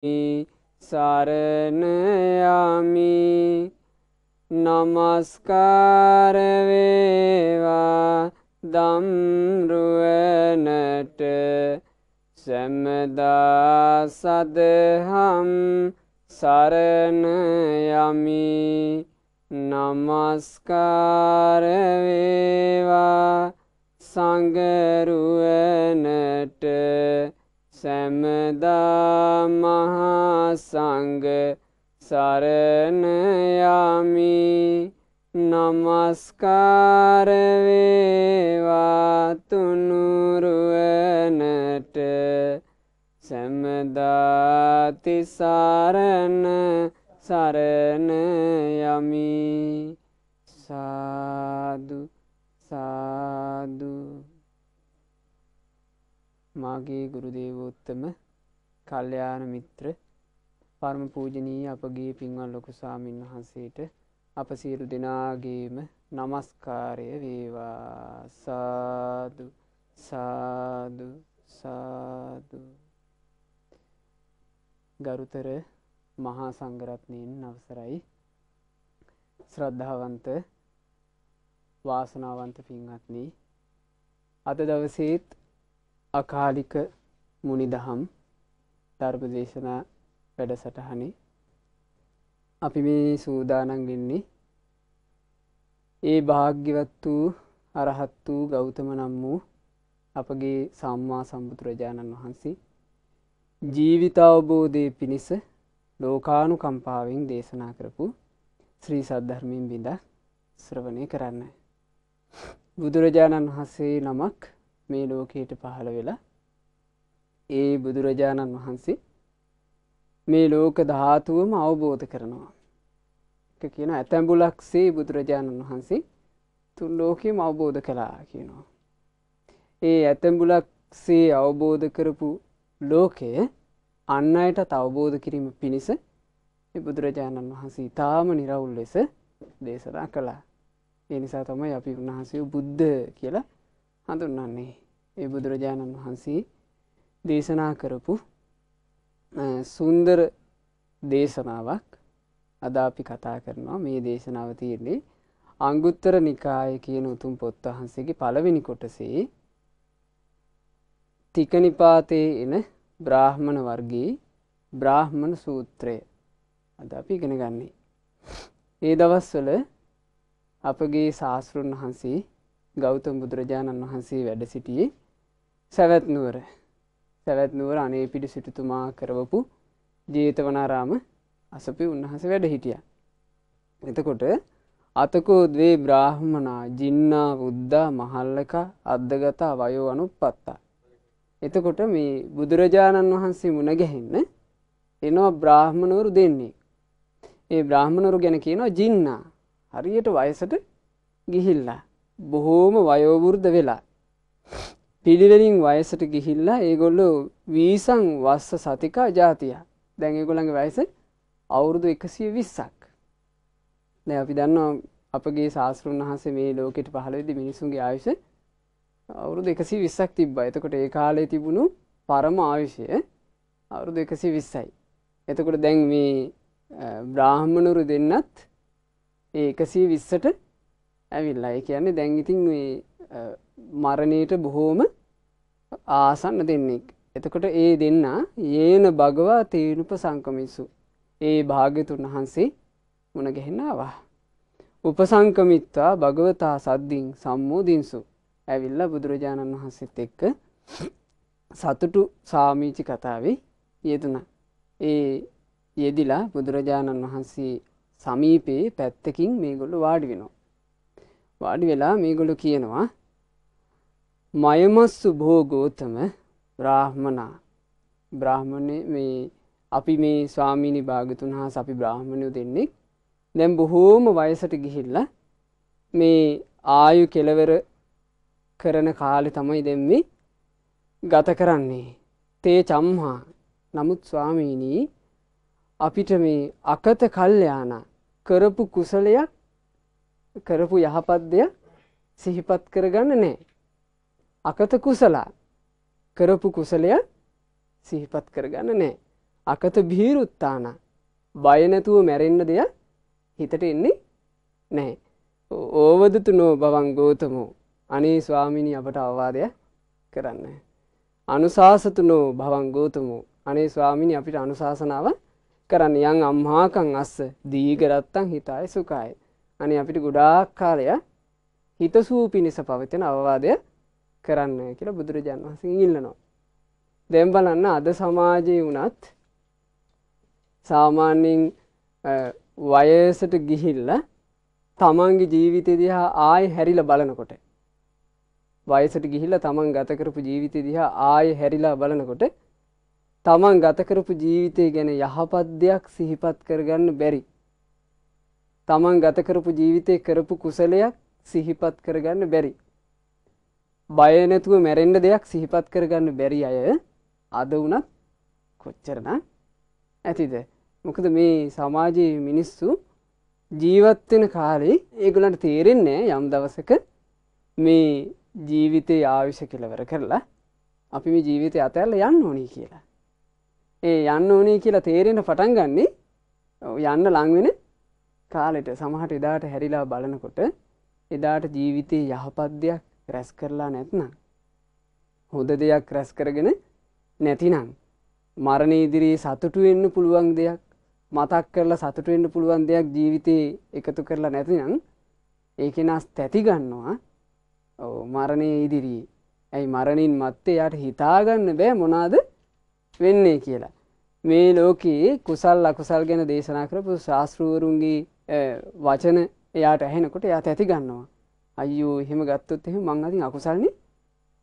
සරණයාමි නමස්කාරවේවා දම්රුවනට සැමදා සදහම් සරණයමි නමස්කාරවේවා සංගරුවනට සැමදා මහා සංඝ සරණ යමි নমස්කාර වේවා තුනුරුවනට සැමදා තිසරණ සරණ යමි සාදු සා මාගේ ගුරුදේවෝත්තම කල්්‍යයාන මිත්‍ර පර්ම පූජනී අපගේ පින්වල් ලොකු සාමීන් වහන්සේට අප සියලු දෙනාගේම නමස්කාරය වේවා සාදු සාදු සාදු ගරුතර මහා සංගරත්නයෙන් අවසරයි ශ්‍රද්ධාවන්ත වාසනාවන්ත පින්වත්නී අද දවසේත් අකාලික මුනිදහම් ධර්ම දේශනා වැඩසටහනි අපි මේ සූදානන් වෙන්නේ ඒ භාග්‍යවත් වූ අරහත් වූ ගෞතම නම් වූ අපගේ සම්මා සම්බුදුරජාණන් වහන්සේ ජීවිතාවබෝධය පිණිස ලෝකානු කම්පාවෙන් දේශනා කරපු ශ්‍රී සද්ධර්මින් බිඳ ශ්‍රවණය කරන්න. බුදුරජාණන් වහන්සේ නමක් මේ ලෝකයට පහළ වෙලා ඒ බුදුරජාණන් වහන්සේ මේ ලෝක ධාතුවම අවබෝධ කරනවා. එක කියන ඇතැඹුලක්සේ බුදුරජාණන් වහන්සේ තුන් ලෝකයම අවබෝධ කළා කියනවා. ඒ ඇතැඹුලක්සේ අවබෝධ කරපු ලෝකය අන්න අයටත් අවබෝධ කිරීම පිණිස බුදුරජාණන් වහන්සේ ඉතාම නිරවුල් ලෙස දේශනා කළා. ඒ නිසා තමයි අපි උන්වහන්සේ බුද්ධ කියලා හඳුන්වන්නේ. ඒ බුදුරජාණන් වහන්සේ දේශනා කරපු සුන්දර දේශනාවක් අද අපි කතා කරනවා මේ දේශනාව තියෙන්නේ අංගුත්තර නිකාය කියන උතුම් පොත් වහන්සේගේ පළවෙනි කොටසේ තිකනිපාතයේ එන බ්‍රාහ්මණ වර්ගයේ බ්‍රාහ්මණ සූත්‍රය අද අපි ඉගෙන ගන්නේ. ඒ දවස්වල අපගේ ශාස්තෘන් වහන්සේ ගෞතම බුදුරජාණන් වහන්සේ වැඩ සිටියේ සැවැත්නුවර සැවැත්නුවර අනේ පිඩි සිටුතුමා කරවපු ජේතවනාරාම අසපි උන්වහස වැඩ හිටිය. එතකොට අතකෝ දේ බ්‍රාහ්මනා ජින්නා බුද්ධා මහල්ලක අද්දගතා වයෝ අනුපත්තා. එතකොට මේ බුදුරජාණන් වහන්සේ මුණගැහෙන්න එනවා බ්‍රාහ්මණවරු දෙන්නේ. ඒ බ්‍රාහ්මණවරු ගැන කියනවා ජින්නා හරියට වයසට ගිහිල්ලා බොහෝම වයෝවෘද්ධ වෙලා. පිළිවෙලින් වයසට ගිහිල්ලා ඒගොල්ලෝ වීසං වස්ස සතිකා ජාතිය දැන් ඒගොළඟ වැයස අවුරුදු එකසිය විස්සක්. දැ අපි දන්න අපගේ ශාස්තෘන් වහස මේ ලෝකෙට පහලවෙදි මිනිසුන්ගේ ආයුෂ අවුරුදු එකසි විස්සක් තිබ්බා එතකොට ඒ කාලේ තිබුණු පරම ආවිෂය අවුරුදු එකසි විස්සයි. එතකොට දැන් මේ බ්‍රාහ්මණුරු දෙන්නත් ඒ එකසී විස්සට ඇවිල්ලා ඒ කියන්නේ දැන් ඉතින් මේ මරණයට බොහෝම ආසන්න දෙන්නෙක් එතකොට ඒ දෙන්න ඒන භගවා තේනුප සංකමිසු ඒ භාග්‍යතුන් වහන්සේ මුණ ගැහෙන්නවා උපසංකමිත්වා භගවතා සද්ධින් සම්මෝදින්සු ඇවිල්ල බුදුරජාණන් වහන්සේත් එක්ක සතුටු සාමීචි කතාවේ යෙදන ඒ යෙදිලා බුදුරජාණන් වහන්සේ සමීපයේ පැත්තකින් මේගොල්ලු වාඩි වෙනවා වාඩි වෙලා මේගොලු කියනවා මයමස්සු භෝගෝතම බ්‍රාහ්මනා බ්‍රාහ්මණය මේ අපි මේ ස්වාමීණි භාගතුන් හා සපි බ්‍රාහ්මණයෝ දෙන්නෙක් දැම් බොහෝම වයසට ගිහිල්ල මේ ආයු කෙලවර කරන කාලෙ තමයි දෙම්මි ගත කරන්නේ තේ චම්හා නමුත් ස්වාමීණී අපිට මේ අකත කල්්‍යයාන කරපු කුසලයක් කරපු යහපත් දෙයක් සිහිපත් කරගන්න නෑ. අකත කුසලා කරපු කුසලය සිහිපත් කරගන්න නෑ. අකත බීරුත්තාන බය නැතුව මැරෙන්න දෙයක් හිතට එන්නේ නැහැ. ඕවදතු නෝ බවන් ගෝතමෝ අනේ ස්වාමිණී අපට අවවාදය කරන්න. අනුසාසතු නෝ භවන් ගෝතමෝ අනේ ස්වාමිණි අපිට අනුශාසනාව කරන්න යන් අම්හාකං අස්ස දීගරත්තන් හිතායි සුකායි. අනි අපිට ගොඩාක් කාලය හිතසූ පිණිස පවතින අවවාදය කරන්න කියලා බුදුරජාන් වහසින් ඉල්ලනවා. දෙම්බලන්න අද සමාජය වුණත් සාමාන්‍යෙන් වයසට ගිහිල්ල තමන්ගේ ජීවිතය දිහා ආය හැරිල බලනකොට. වයසට ගිහිල්ල තමන් ගතකරපු ජීවිතය දිහා ආය හැරිලා බලනකොට තමන් ගතකරපු ජීවිතය ගැන යහපත් දෙයක් සිහිපත් කරගන්න බැරි තමන් ගත කරපු ජීවිතය කරපු කුසලයක් සිහිපත් කරගන්න බැරි. බය නැතුව මැරෙන්ඩ දෙයක් සිහිපත් කරගන්න බැරි අය අද වනත් කොච්චරන ඇතිද. මොකද මේ සමාජයේ මිනිස්සු ජීවත්වෙන කාලේ ඒගුලන්ට තේරෙන්නේ යම් දවසක මේ ජීවිතය ආවිෂ කෙලවර කරලා අපි මේ ජීවිතය අතැල්ල යන්න ඕනී කියලා. ඒ යන්න ඕනේ කියලා තේරෙන පටන් ගන්නේ යන්න ලංවෙන කාලෙට සමහට එදාට හැරිලා බලනකොට එදාට ජීවිතයේ යහපත් දෙයක් රැස් කරලා නැත්නම්. හොඳ දෙයක් රැස් කරගෙන නැතිනම්. මරණ ඉදිරියේ සතුටුවෙන්න පුළුවන් දෙයක් මතක් කරලා සතුටුවෙන්න පුළුවන් දෙයක් ජීවිතයේ එකතු කරලා නැතිනම් ඒකෙනස් තැතිගන්නවා මරණය ඉදිරී ඇයි මරණින් මත්තේ යට හිතාගන්න බෑ මොනාද වෙන්නේ කියලා. මේ ලෝකයේ කුසල් අකුසල් ගැන දේශනා කරපු ශාස්තෘවරුන්ගේ වචන එයාට ඇහෙනකොට එයාට ඇති ගන්නවා. අයියෝ එහෙම ගත්තොත් එහෙම මං අතින් අකුසල්නේ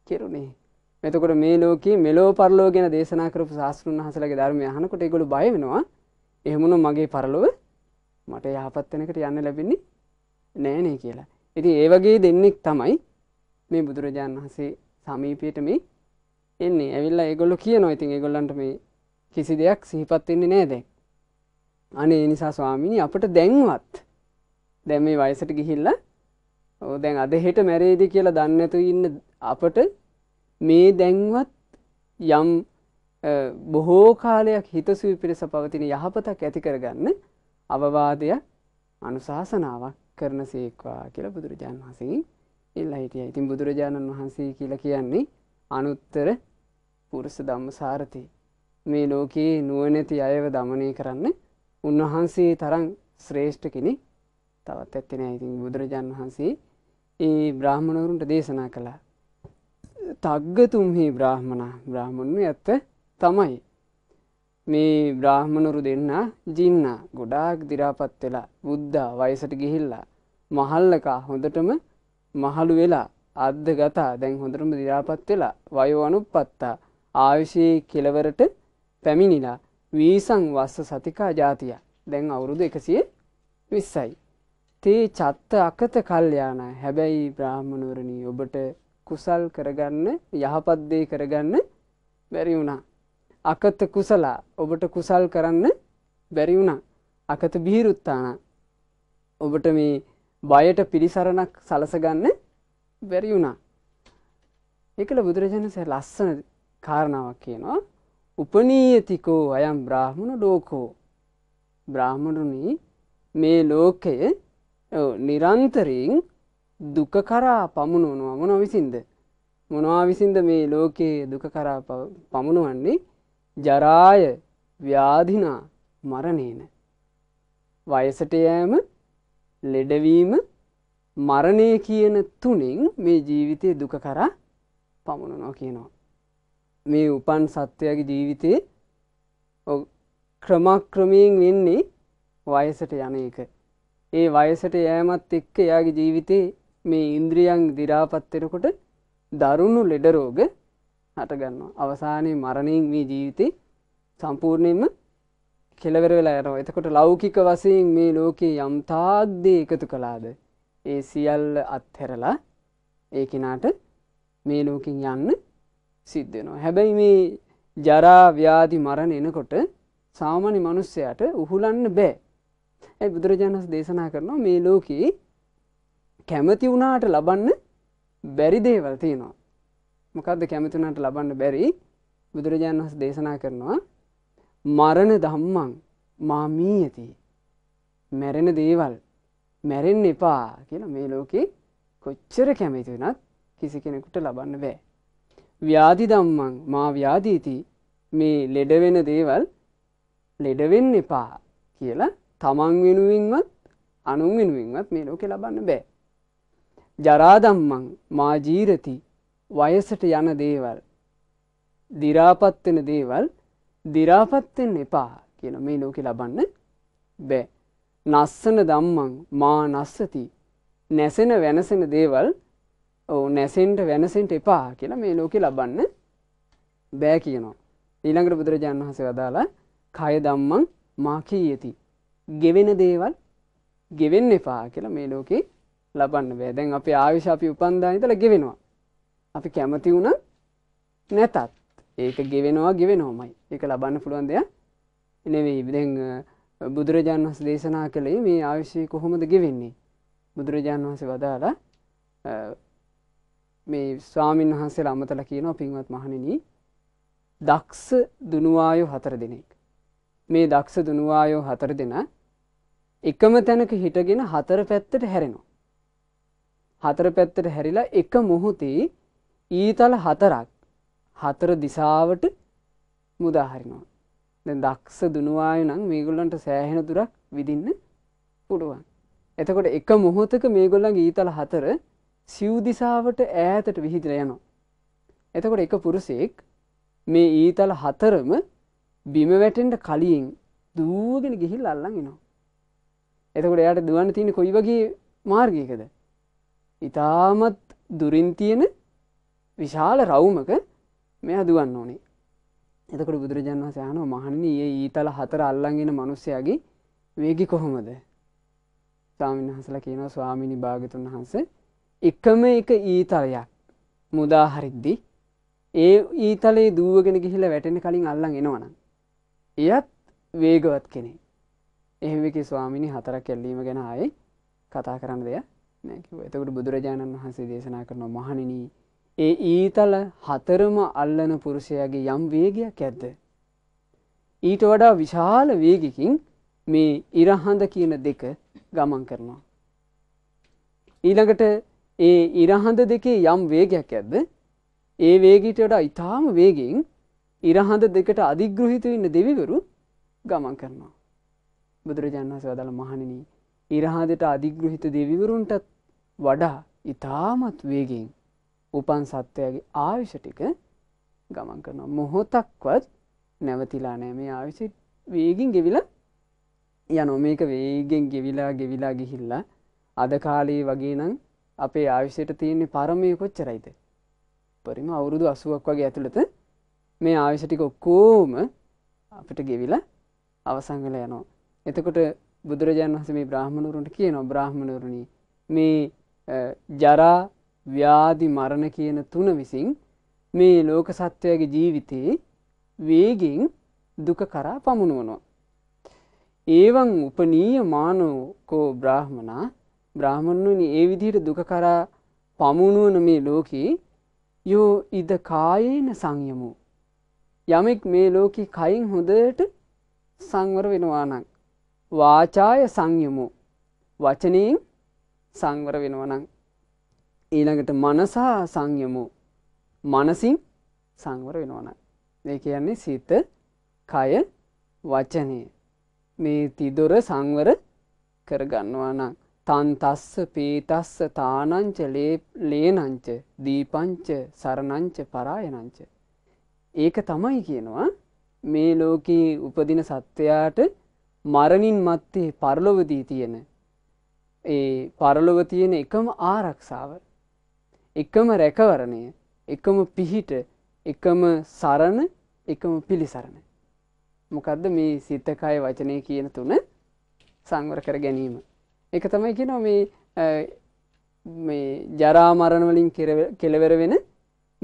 කෙරුණේ. එතකොට මේ ලෝකයේ මෙලෝ පරලෝ ගැන දේශනා කරපු ශාස්ත්‍රුන් වහන්සේලාගේ ධර්මය අහනකොට ඒගොල්ලෝ බය වෙනවා. එහෙමනම් මගේ පරලොව මට යහපත් වෙනකට යන්න ලැබෙන්නේ නෑනේ කියලා. ඉතින් ඒ වගේ දෙන්නෙක් තමයි මේ බුදුරජාණන් වහන්සේ සමීපයට මේ එන්නේ ඇවිල්ලා ඒගොල්ලෝ කියනවා. ඉතින් ඒගොල්ලන්ට මේ කිසි දෙයක් සිහිපත් වෙන්නේ නෑ දැන්. අනේ නිසා ස්වාමිනි අපට දැන්වත් දැන් මේ වයසට ගිහිල්ලා දැන් අද හෙට මැරේද කියලා දන්නතු ඉන්න අපට මේ දැන්වත් යම් බොහෝ කාලයක් හිතසුවි පිරිස පවතින යහපතක් ඇති කරගන්න අවවාදයක් අනුශාසනාවක් කරන සේක්වා කියලා බුදුරජාණන් වහන්සේ ඉල්ල හිටිය ඉතින් බුදුරජාණන් වහන්සේ කියලා කියන්නේ අනුත්තර පුරුස ධම්ම සාරථය මේ ලෝකයේ නුවනැති අයව දමනය කරන්න උන්වහන්සේ තරන් ශ්‍රේෂ්ඨ කෙනෙ තවත් ඇත්තෙන ඉතින් බුදුරජාණන් වහන්සේ ඒ බ්‍රාහ්මණවරුන්ට දේශනා කළා තග්ගතුම්හි බ්‍රාහ්මණ බ්‍රාහ්මණු ඇත්ත තමයි මේ බ්‍රාහ්මණුරු දෙන්න ජින්න ගොඩාක් දිරාපත් වෙලා බුද්ධා වයසට ගිහිල්ලා මහල්ලකා හොඳටම මහළු වෙලා අද්ද ගතා දැන් හොඳටම දිරාපත් වෙලා වයෝවනුපත්තා ආවිශයේ කෙලවරට පැමිණිලා වීසං වස්ස සතිකා ජාතිය දැන් අවුරුදු එකසිය විස්සයි. තේ චත්ත අකත කල්්‍යයාන හැබැයි බ්‍රාහ්මණුවරණී ඔබට කුසල් කරගන්න යහපත්දේ කරගන්න බැරි වුණා. අකත කුසලා ඔබට කුසල් කරන්න බැරි වුණා. අකත බිහිරුත්තාන ඔබට මේ බයට පිරිසරණක් සලසගන්න බැරි වුණා. එකල බුදුරජාණන්සේ ලස්සන කාරණාවක් කියනවා උපනීයතිකෝ අයම් බ්‍රාහ්මණ ලෝකෝ බ්‍රාහ්මණුනි මේ ලෝකය නිරන්තරින් දුක කරා පමුණුවනවා මොන විසින්ද මොනවා විසින්ද මේ ලෝකයේ දුක කරා පමුණුවන්නේ ජරාය ව්‍යාධිනා මරණේන වයසට යෑම ලෙඩවීම මරණය කියන තුනින් මේ ජීවිතය දුක කරා පමුණනවා කියනවා මේ උපන් සත්වයාගේ ජීවිතේ ක්‍රමක්‍රමයෙන් වෙන්නේ වයසට යන එක. ඒ වයසට යෑමත් එක්ක එයාගේ ජීවිතේ මේ ඉන්ද්‍රියන් දිරාපත්වෙනකොට දරුණු ලෙඩරෝග හටගන්නවා. අවසානයේ මරණයෙන් මේ ජීවිතේ සම්පූර්ණයෙන්ම කෙලවර වෙලා යනවා. එතකොට ලෞකික වශයෙන් මේ ලෝකේ යම් තාක් දේ එකතු කළාද ඒ සියල්ල අත්හැරලා ඒ කෙනාට මේ ලෝකෙන් යන්න සිද්ධ වෙනවා. හැබැයි මේ ජරා ව්‍යාධි මරණ එනකොට සාමාන්‍ය මිනිස්සයාට උහුලන්න බෑ. ඒ බුදුරජාණන් දේශනා කරනවා මේ ලෝකේ කැමති වුණාට ලබන්න බැරි දේවල් තියෙනවා. මොකද්ද කැමති වුණාට ලබන්න බැරි? බුදුරජාණන් වහන්සේ දේශනා කරනවා මරණ ධම්මං මාමීයති. මැරෙන දේවල් මැරෙන්න එපා කියලා මේ ලෝකේ කොච්චර කැමති වෙනත් කිසි කෙනෙකුට ලබන්න බෑ. ව්‍යාධි දම්මං මා ව්‍යාධීති මේ ලෙඩවෙන දේවල් ලෙඩවෙන්න එපා කියලා තමන් වෙනුවෙන්වත් අනුන් වෙනුවෙන්වත් මේ ලෝකෙ ලබන්න බෑ. ජරාදම්මං මා ජීරති වයසට යන දේවල් දිරාපත්වෙන දේවල් දිරාපත්වෙන් එපා කියන මේ ලෝකෙ ලබන්න බෑ. නස්සන දම්මං මා නස්සති නැසෙන වෙනසෙන දේවල් ඔවු නැසෙන්ට වෙනසෙන්ට එපා කියලා මේ ලෝකෙ ලබන්න බෑ කියනවා. ඊළඟට බුදුරජාණන් වහසේ වදාලා කය දම්මං මාකී යති. ගෙවෙන දේවල් ගෙවෙන්න එපා කියලා මේ ලෝකෙ ලබන්න බෑ දැන් අපි ආවිශ අපි උපන්දානිතල ගෙවෙනවා. අපි කැමති වුණ නැතත් ඒක ගෙවෙනවා ගෙවෙනෝමයි එක ලබන්න පුළුවන් දෙයක් නෙවෙයි විදැන් බුදුරජාණන් වහස දේශනා කළේ මේ ආවිශ්‍යය කොහොමද ගෙවෙන්නේ. බුදුරජාණන් වහස වදාලා මේ ස්වාමීන් වහන්සේලා අමතල කියනවා පින්වත් මහණෙනි දක්ෂ දුනුවායෝ හතර දෙනෙක්. මේ දක්ෂ දුනුවායෝ හතර දෙන එකම තැනක හිටගෙන හතර පැත්තට හැරෙනවා. හතර පැත්තට හැරිලා එක මොහොතේ ඊතල හතරක් හතර දිසාවට මුදාහරිනවා. දැන් දක්ෂ දුනුවායෝ නම් මේගොල්ලන්ට සෑහෙන දුරක් විදින්න පුළුවන්. එතකොට එක මොහොතක මේගොල්ලන්ගේ ඊතල හතර සිව් දිසාවට ඈතට විහිදලා යනවා. එතකොට එක පුරුෂයෙක් මේ ඊතල හතරම බිම වැටෙන්ට කලින් දූගෙන ගිහිල් අල්ලන් එනවා. එතකොට එයාට දුවන්න තියෙන කොයි වගේ මාර්ගයකද. ඉතාමත් දුරින් තියෙන විශාල රවුමක මෙයා දුවන්න ඕනේ. එතකට බුදුරජාන් වහස යන මහන්නේ ඒ ඊතල හතර අල්ලන්ගෙන මනුස්සයගේ වේගි කොහොමද. සාමීන් වහසලා කියනවා ස්වාමිනි භාගතුන් වහන්සේ එකම එක ඊතලයක් මුදාහරිද්දි ඒ ඊතලේ දුවගෙන ගිහිල වැටෙන කලින් අල්ලන් එනවනම් එයත් වේගවත් කෙනෙ එහෙමක ස්වාමිනි හතර කෙල්ලීම ගැන ආයි කතා කරන්න දෙය නැකිව එතකට බුදුරජාණන් වහන්සේ දේශනා කරන මහනිනී ඒ ඊතල හතරම අල්ලන පුරුෂයාගේ යම් වේගයක් ඇද්ද ඊට වඩා විශාල වේගකින් මේ ඉරහඳ කියන දෙක ගමන් කරනවා ඊළඟට ඒ ඉරහඳ දෙකේ යම් වේගයක් ඇද්ද ඒ වේගීට වඩා ඉතාම වේගෙන් ඉරහඳ දෙකට අධිග්‍රහිත ඉන්න දෙවිවරු ගමන් කරනවා. බුදුරජාණන් වහන්සේ වදාළ මහණෙනි ඉරහඳට අධිග්‍රහිත දෙවිවරුන්ටත් වඩා ඉතාමත් වේගෙන් උපන් සත්වයාගේ ආයුෂ ටික ගමන් කරනවා. මොහොතක්වත් නැවතිලා නෑ මේ ආයුෂ වේගින් ගෙවිලා යනෝ මේක වේගෙන් ගෙවිලා ගෙවිලා ගිහිල්ලා අද කාලේ වගේ නම් අපේ ආවිශයට තියන්නේ පරමය කොච්චරයිද. පරිම අවුරුදු අසුවක් වගේ ඇතුළත මේ ආවිශටික ඔක්කෝම අපිට ගෙවිලා අවසංගල යනවා. එතකොට බුදුරජාණන් වහස මේ බ්‍රහ්මණුරුන්ට කියනවා බ්‍රහ්මණුරුණී මේ ජරා ව්‍යාධි මරණ කියන තුන විසින් මේ ලෝක සත්වයගේ ජීවිතයේ වේගෙන් දුක කරා පමුණුවනවා. ඒවන් උපනීය මානෝකෝ බ්‍රාහ්මනා බ්‍රාහමණුවනි ඒ විදිහට දුක කරා පමුණුවන මේ ලෝකේ යෝ ඉද කායේන සංයමු. යමෙක් මේ ලෝකෙ කයින් හොඳට සංවර වෙනවානං. වාචාය සංයමු වචනයෙන් සංවර වෙනවනං. ඊළඟට මනසා සංයමු මනසින් සංවර වෙනවනං. ඒ කියන්නේ සිත කය වචනය මේ තිදොර සංවර කරගන්නවා නං. තන් තස්ස පීතස්ස තානංච ලේනංච දීපංච සරණංච පරායනංච. ඒක තමයි කියනවා මේ ලෝකී උපදින සත්වයාට මරණින් මත්තේ පරලොවදී තියෙන. ඒ පරලොව තියෙන එකම ආරක්ෂාව. එකම රැකවරණය එකම පිහිට එකම සරණ එකම පිළිසරණ. මොකදද මේ සිතකය වචනය කියන තුන සංවර කර ගැනීම. එක තමයි කියනවා මේ මේ ජරා මරණ වලින් කෙලවර වෙන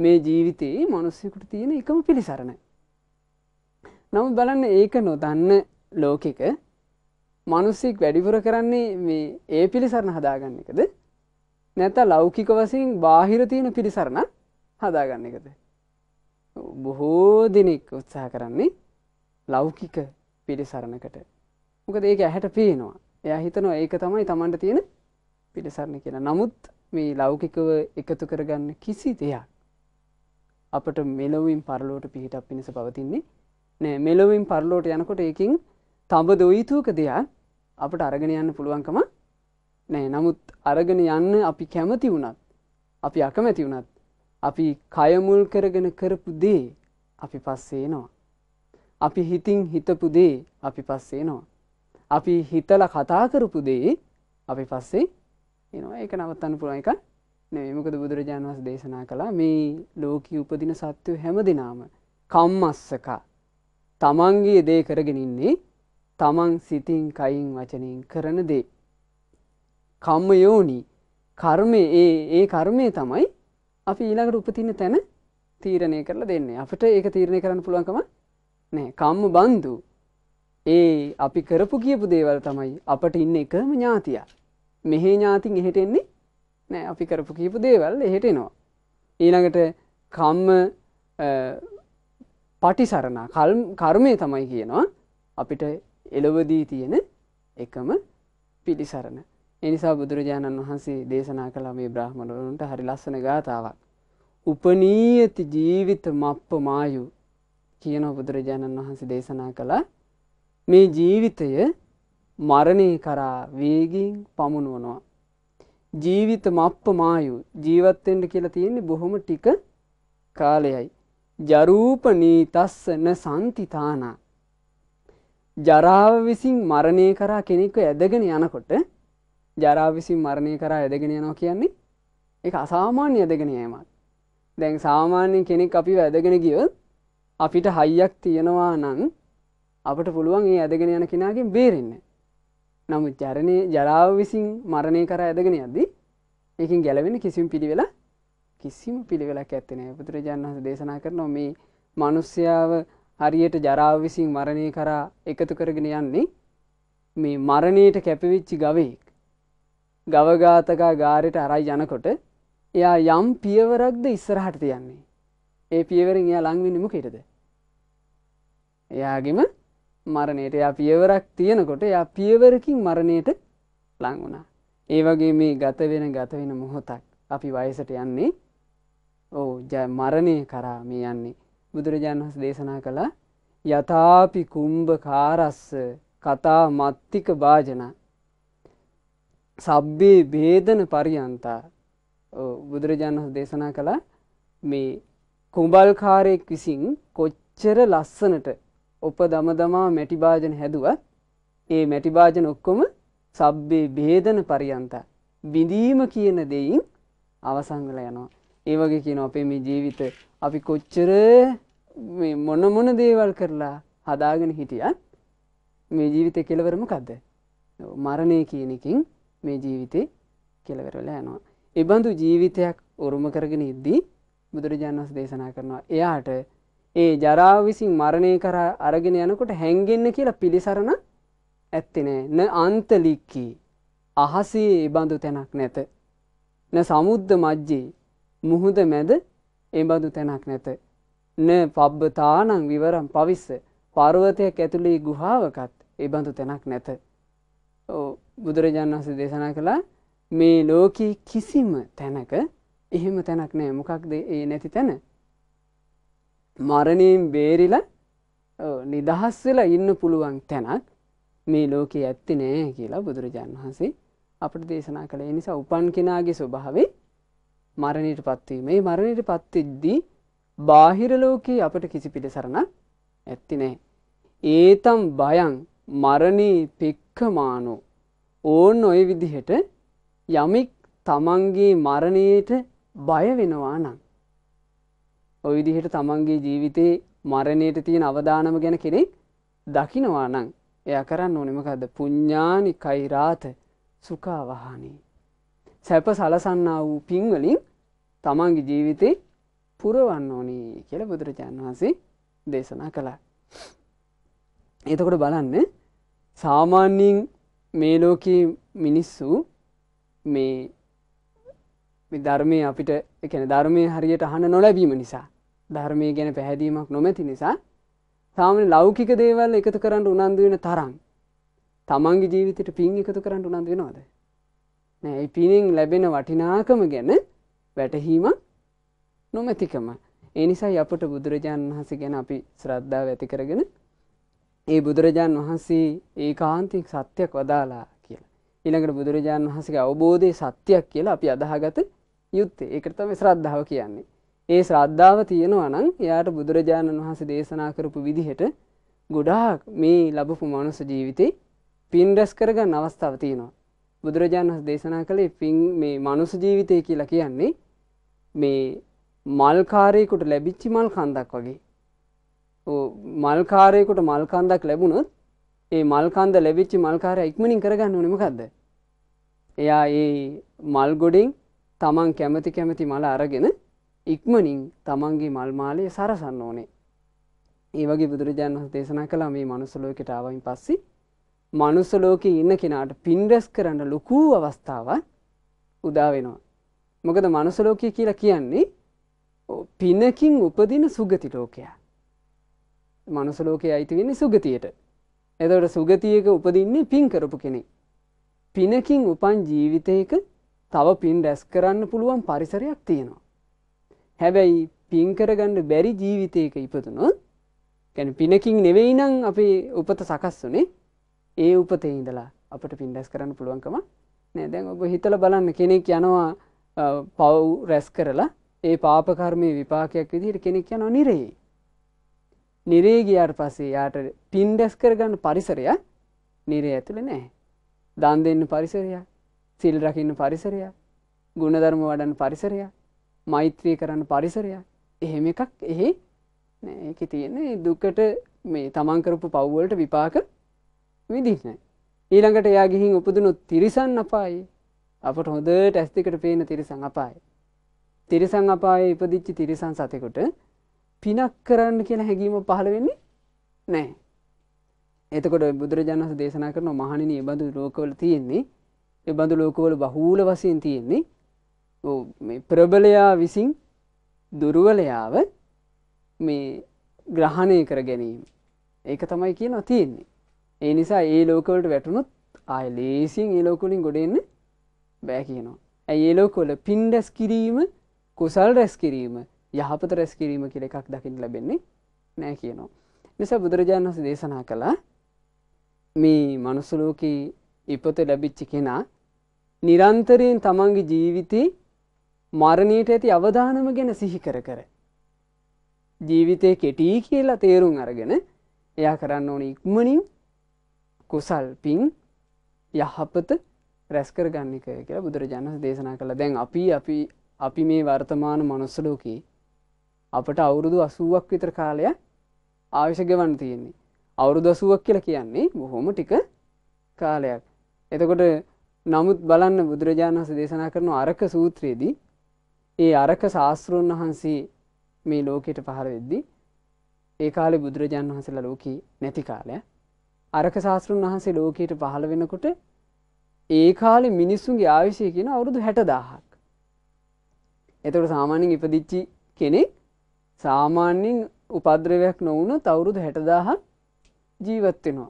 මේ ජීවිතයේ මිනිස්සුෙකුට තියෙන එකම පිළිසරණ. නමුත් බලන්න ඒක නොදන්න ලෝකෙක මිනිස්සෙක් වැඩිපුර කරන්නේ මේ ඒ පිළිසරණ හදාගන්න එකද? නැත්නම් ලෞකික වශයෙන් බාහිර තියෙන පිළිසරණ හදාගන්න එකද? බොහෝ දිනෙක උත්සාහ කරන්නේ ලෞකික පිළිසරණකට. මොකද ඒක ඇහැට පේනවා. එයා හිතනවා ඒක තමයි තමන්ට තියෙන පිළිසරණ කියලා නමුත් මේ ලෞකිකව එකතු කරගන්න කිසි දෙයක් අපට මෙලොවින් පරලෝට පිහිටක් පිණිස පවතින්නේ නෑ මෙලොවින් පරලෝට යනකොට ඒකින් තඹ දොයිතුූක දෙයක් අපට අරගෙන යන්න පුළුවන්කම නෑ නමුත් අරගෙන යන්න අපි කැමති වුණත් අපි අකමැති වුණත් අපි කයමුල් කරගෙන කරපු දේ අපි පස්සේ නවා. අපි හිතින් හිතපු දේ අපි පස්සේ නවා. අපි හිතල කතා කරපු දේ අපි පස්සේ එනවා ඒක නවත්තන්න පුළුවන් එක නෙමකද බුදුරජාණන් වස් දේශනා කළා මේ ලෝකී උපදින සත්‍යය හැම දෙනාම කම්මස්සක තමන්ගේ දේ කරගෙනන්නේ තමන් සිතින් කයින් වචනින් කරන දේ. කම්ම යෝනි කර්මය ඒ ඒ කර්මය තමයි අපි ඊළඟට උපතින්න තැන තීරණය කරලා දෙන්නේ අපට ඒක තීරණය කරන්න පුළුවන්කම නෑ කම්ම බන්ධූ ඒ අපි කරපු කියපු දේවල් තමයි අපට ඉන්න එකම ඥාතියා. මෙහේ ඥාතින් එහෙට එන්නේ නෑ අපි කරපු කියපු දේවල් එහෙට එනවා. ඊළඟට කම්ම පටිසරණ කර්මය තමයි කියනවා අපිට එලොවදී තියෙන එකම පිළිසරණ. එනිසා බුදුරජාණන් වහන්සේ දේශනා කලා මේ බ්‍රහ්මණලුන්ට හරි ලස්සන ගාතාවක්. උපනීයති ජීවිත මප්ප මායු කියන බුදුරජාණන් වහන්සේ දේශනා කලා මේ ජීවිතය මරණය කරා වේගින් පමුණුවනවා. ජීවිත මප්ප මායු ජීවත්තෙන්ට කියලා තියෙන්නේ බොහොම ටික කාලයයි. ජරූපනී තස්සන සන්තිතාන. ජරාව විසින් මරණය කරා කෙනෙක්ව ඇදගෙන යනකොට ජරාව විසින් මරණය කරා ඇදගෙන යනවා කියන්නේ එක අසාමාන්‍ය ඇදගෙන යෑමක්. දැන් සාමාන්‍ය කෙනෙක් අපි වැදගෙන ගියොත් අපිට හයියක් තියෙනවා නම් අපට පුළුවන් ඒ ඇදගෙන යන කෙනගෙන් බේරෙන්න නමු ජරණය ජරාව විසින් මරණය කර ඇදගෙන යද්දී ඒකින් ගැලවෙන කිසිම පිළිවෙලා කිසිම පිළිවෙලක් ඇත්තනය බුදුරජාණන් වහස දේශනා කරනවා මේ මනුස්්‍යාව හරියට ජරාව විසින් මරණය කරා එකතු කරගෙන යන්නේ මේ මරණයට කැපවිච්චි ගවයෙක් ගවගාතකා ගාරයට අරයි යනකොට එයා යම් පියවරක්ද ඉස්සරහට තියන්නේ ඒ පියවරින් එයා ලංවෙන්නම කෙටද එයාගෙම මරණයට ය පියවරක් තියෙනකොට ය පියවරකින් මරණයට ලංවුණා. ඒ වගේ මේ ගත වෙන ගත වෙන මොහොතක් අපි වයසට යන්නේ ඕ ජය මරණය කරා මේ යන්නේ. බුදුරජාණන් වහස දේශනා කළ යථාපි කුම්භ කාරස්ස කතා මත්තික භාජන සබ්බේ බේදන පරියන්තා බුදුරජාණන් වහස දේශනා කළ මේ කුඹල්කාරයෙක් විසින් කොච්චර ලස්සනට උප දම දමා මැටිභාජන හැදුවත් ඒ මැටිභාජන ඔක්කොම සබ්බේ බේදන පරියන්ත බිඳීම කියන දෙයින් අවසංගල යනවා. ඒවගේ කියන අපේ මේ ජීවිත අපි කොච්චර මොන මොන දේවල් කරලා හදාගෙන හිටියත් මේ ජීවිත කෙලවරම කදද. මරණය කියනකින් මේ ජීවිතේ කෙලවරලා යනවා. එබඳු ජීවිතයක් උරුම කරගෙන ඉද්දී බුදුරජාණන් වස් දේශනා කරනවා. එයාට ඒ ජරාව විසින් මරණය කර අරගෙන යනකොට හැන්ගෙන්න්න කියලා පිළිසරණ ඇත්තිනේ න අන්තලික්කී අහසේ ඒබඳු තැනක් නැත. න සමුද්ධ මජ්ජී මුහුද මැද ඒබඳු තැනක් නැත. න පබ්බතානං විවරම් පවිස්ස පර්වතයක් ඇතුළේ ගුහාාවකත් ඒබඳු තැනක් නැත. බුදුරජාණන් වහස දේශනා කළා මේ ලෝකී කිසිම තැනක එහෙම තැනක් නෑ මොකක්ද ඒ නැති තැන මරණයෙන් බේරිල නිදහස්වෙල ඉන්න පුළුවන් තැනක් මේ ලෝකෙ ඇත්ති නෑ කියලා බුදුරජාන් වහන්සේ අපට දේශනා කළේ නිසා උපන් කෙනාගේ ස්වභාවේ මරණයට පත්වීම මේ මරණයට පත්තිද්දී බාහිරලෝකයේ අපට කිසි පිටසරණ ඇත්ති නෑ. ඒතම් බයන් මරණී පික්කමානෝ ඕන් ඔය විදිහට යමික් තමන්ගේ මරණයට බය වෙනවා නම් ඔය විදිහට තමන්ගේ ජීවිතේ මරණයට තියෙන අවධානම ගැන කෙනෙක් දකිනවා නම් එයා කරන්න ඕනෙමකද පුඤ්ඥානි කයිරාත සුකාවහානී. සැප සලසන්නා වූ පින්වලින් තමන්ගේ ජීවිතේ පුරවන්න ඕනී කියල බුදුරජාන් වහන්සේ දේශනා කළා. එතකොට බලන්න සාමාන්‍යින් මේ ලෝකයේ මිනිස්සු මේ ධර්මය අපිට එකන ධර්මය හරියට අහන නොලැබීම නිසා ධර්මය ගැන පැහැදීමක් නොමැති නිසා තාමන ලෞකික දේවල් එකතු කරන්න උනන්දු වෙන තරම් තමන්ගේ ජීවිතයට පින් එකතු කරන්න උනන්ද වෙනවාද නෑ පිනෙන් ලැබෙන වටිනාකම ගැන වැටහීම නොමැතිකම එනිසා අපට බුදුරජාණන් වහස ගැන අපි ශ්‍රද්ධාව ඇති කරගෙන ඒ බුදුරජාණන් වහන්සේ ඒ කාන්තික් සත්‍යයක් වදාලා කියලා ඉළඟට බුදුරජාණන් වහසගේ අවබෝධය සත්‍යයක් කියලා අපි අදහගත යුත්තේ ඒකටතම ශ්‍රද්ධාව කියන්නේ ඒ ශ්‍රද්ධාව තියෙනවා නම් එයාට බුදුරජාණන් වහන්සේ දේශනා කරපු විදිහට ගොඩාක් මේ ලබපු මනුස ජීවිතේ පින් රැස් කරගන්න අවස්ථාව තියෙනවා. බුදුරජාණන් වහන්සේ දේශනා කළේ පින් මේ මනුස ජීවිතය කියලා කියන්නේ මේ මල්කාරයෙකුට ලැබිච්චි මල් කන්දක් වගේ. මල්කාරයෙකුට මල්කන්දක් ලැබුණොත් ඒ මල්කන්ද ලැබිච්චි මල්කාරය ඉක්මනින් කරගන්න නමකක්ද. එයා ඒ මල්ගොඩින් තමන් කැමති කැමති මල අරගෙන ඉක්මනින් තමන්ගේ මල්මාලය සරසන්න ඕනේ. ඒ වගේ බුදුරජාණන් වහන්සේ දේශනා කළා මේ මනුස්ස ලෝකයට ආවයින් පස්සේ මනුස්ස ලෝකේ ඉන්න කෙනාට පින් රැස් කරන්න ලොකු අවස්ථාවක් උදා වෙනවා. මොකද මනුස්ස ලෝකය කියලා කියන්නේ පිනකින් උපදින සුගති ලෝකයා. මනුස්ස ලෝකයේ අයිති වෙන්නේ සුගතියට. එතකොට සුගතියක උපදින්නේ පින් කරපු කෙනෙක්. පිනකින් උපන් ජීවිතයක තව පින් රැස් කරන්න පුළුවන් පරිසරයක් තියෙනවා. හැබැයි පින් කරගන්න බැරි ජීවිතයක ඉපතුනොත් ගැන පිනකින් නෙවෙයි නං අපේ උපත සකස් වනේ ඒ උපතේ ඉඳලා අපට පින්ඩැස් කරන්න පුළුවන්කම නෑදැන් ඔබ හිතල බලන්න කෙනෙක් යනවා පව් රැස් කරලා ඒ පාපකර්මය විපාකයක් විදිහට කෙනෙක් යන නිරේ. නිරේගයාට පසේ යාට පින්ඩැස් කරගන්න පරිසරය නිරේ ඇතුළ නෑ. දන් දෙන්න පරිසරයක් සිල් රකින්න පරිසරයක් ගුණධර්ම වඩන්න පරිසරයක් මෛත්‍රී කරන්න පරිසරයක් එහෙම එකක් එහෙ එක තියෙන්නේ දුකට මේ තමන් කරපු පව්වලට විපාක විදින්න. ඊළඟට එයා ගිහින් උපදනොත් තිරිසන් අපායි අපට හොදට ඇස්තිකට පේන තිරිසං අපායි. තිරිසං අපාය ඉපදිච්චි තිරිසන් සතෙකුට පිනක් කරන්න කියන හැඟීම පහළ වෙන්නේ නෑ. එතකොට බුදුරජාණන්ස දේශනා කරන මහණනි ඒ බඳු ලෝකවල තියෙන්නේ එබඳු ලෝකවල බහූල වසයෙන් තියෙන්නේ ප්‍රබලයා විසින් දුරුවලයාව මේ ග්‍රහණය කර ගැනීම ඒක තමයි කියන තියෙන්නේ ඒ නිසා ඒ ලෝකවලට වැටුණුත් ආය ලේසින් ඒ ලෝකුලින් ගොඩෙන්න බෑ කියනවා ඇයි ඒ ලෝකොල පින් ඩැස් කිරීම කුසල් රැස් කිරීම යහපත රැස් කිරීම කියල එකක් දකිින් ලැබෙන්නේ නෑ කියනවා නිසා බුදුරජාණන් වස දේශනා කළා මේ මනුස්සලෝක ඉපත ලැබිච්චි කෙනා නිරන්තරයෙන් තමන්ගේ ජීවිතේ මරණීට ඇති අවධානම ගැන සිහිකර කර. ජීවිතය කෙටී කියලා තේරුම් අරගෙන එයා කරන්න ඕන ඉක්මනින් කුසල් පින් යහපත රැස්කර ගන්නික කියලා බුදුරජාණන් දේශනා කළ දැන් අපි අපි අපි මේ වර්තමාන මනුස්සලෝකී අපට අවුරුදු අසුවක් විතර කාලය ආවිශගවන් තියෙන්නේ අවුරුදු අසුවක් කියලා කියන්නේ බොහොම ටික කාලයක් එතකොට නමුත් බලන්න බුදුරජාණන්ස දේශනා කරන අරක සූත්‍රයේදී ඒ අරක ශාස්තෘන් වහන්සේ මේ ලෝකෙට පහර වෙද්දි ඒ කාලේ බුදුරජාන් වහන්සේලා ලෝකී නැති කාලය අරක ශාස්තෘන් වහන්සේ ලෝකයට පහළ වෙනකොට ඒ කාලෙ මිනිස්සුන්ගේ ආවිශය කියන අවුරුදු හැටදාහක්. එතකට සාමාන්‍යෙන් ඉපදිච්චි කෙනෙක් සාමාන්‍යෙන් උපද්‍රවයක් නොවුන තවුරුදු හැටදාහක් ජීවත්වෙනවා.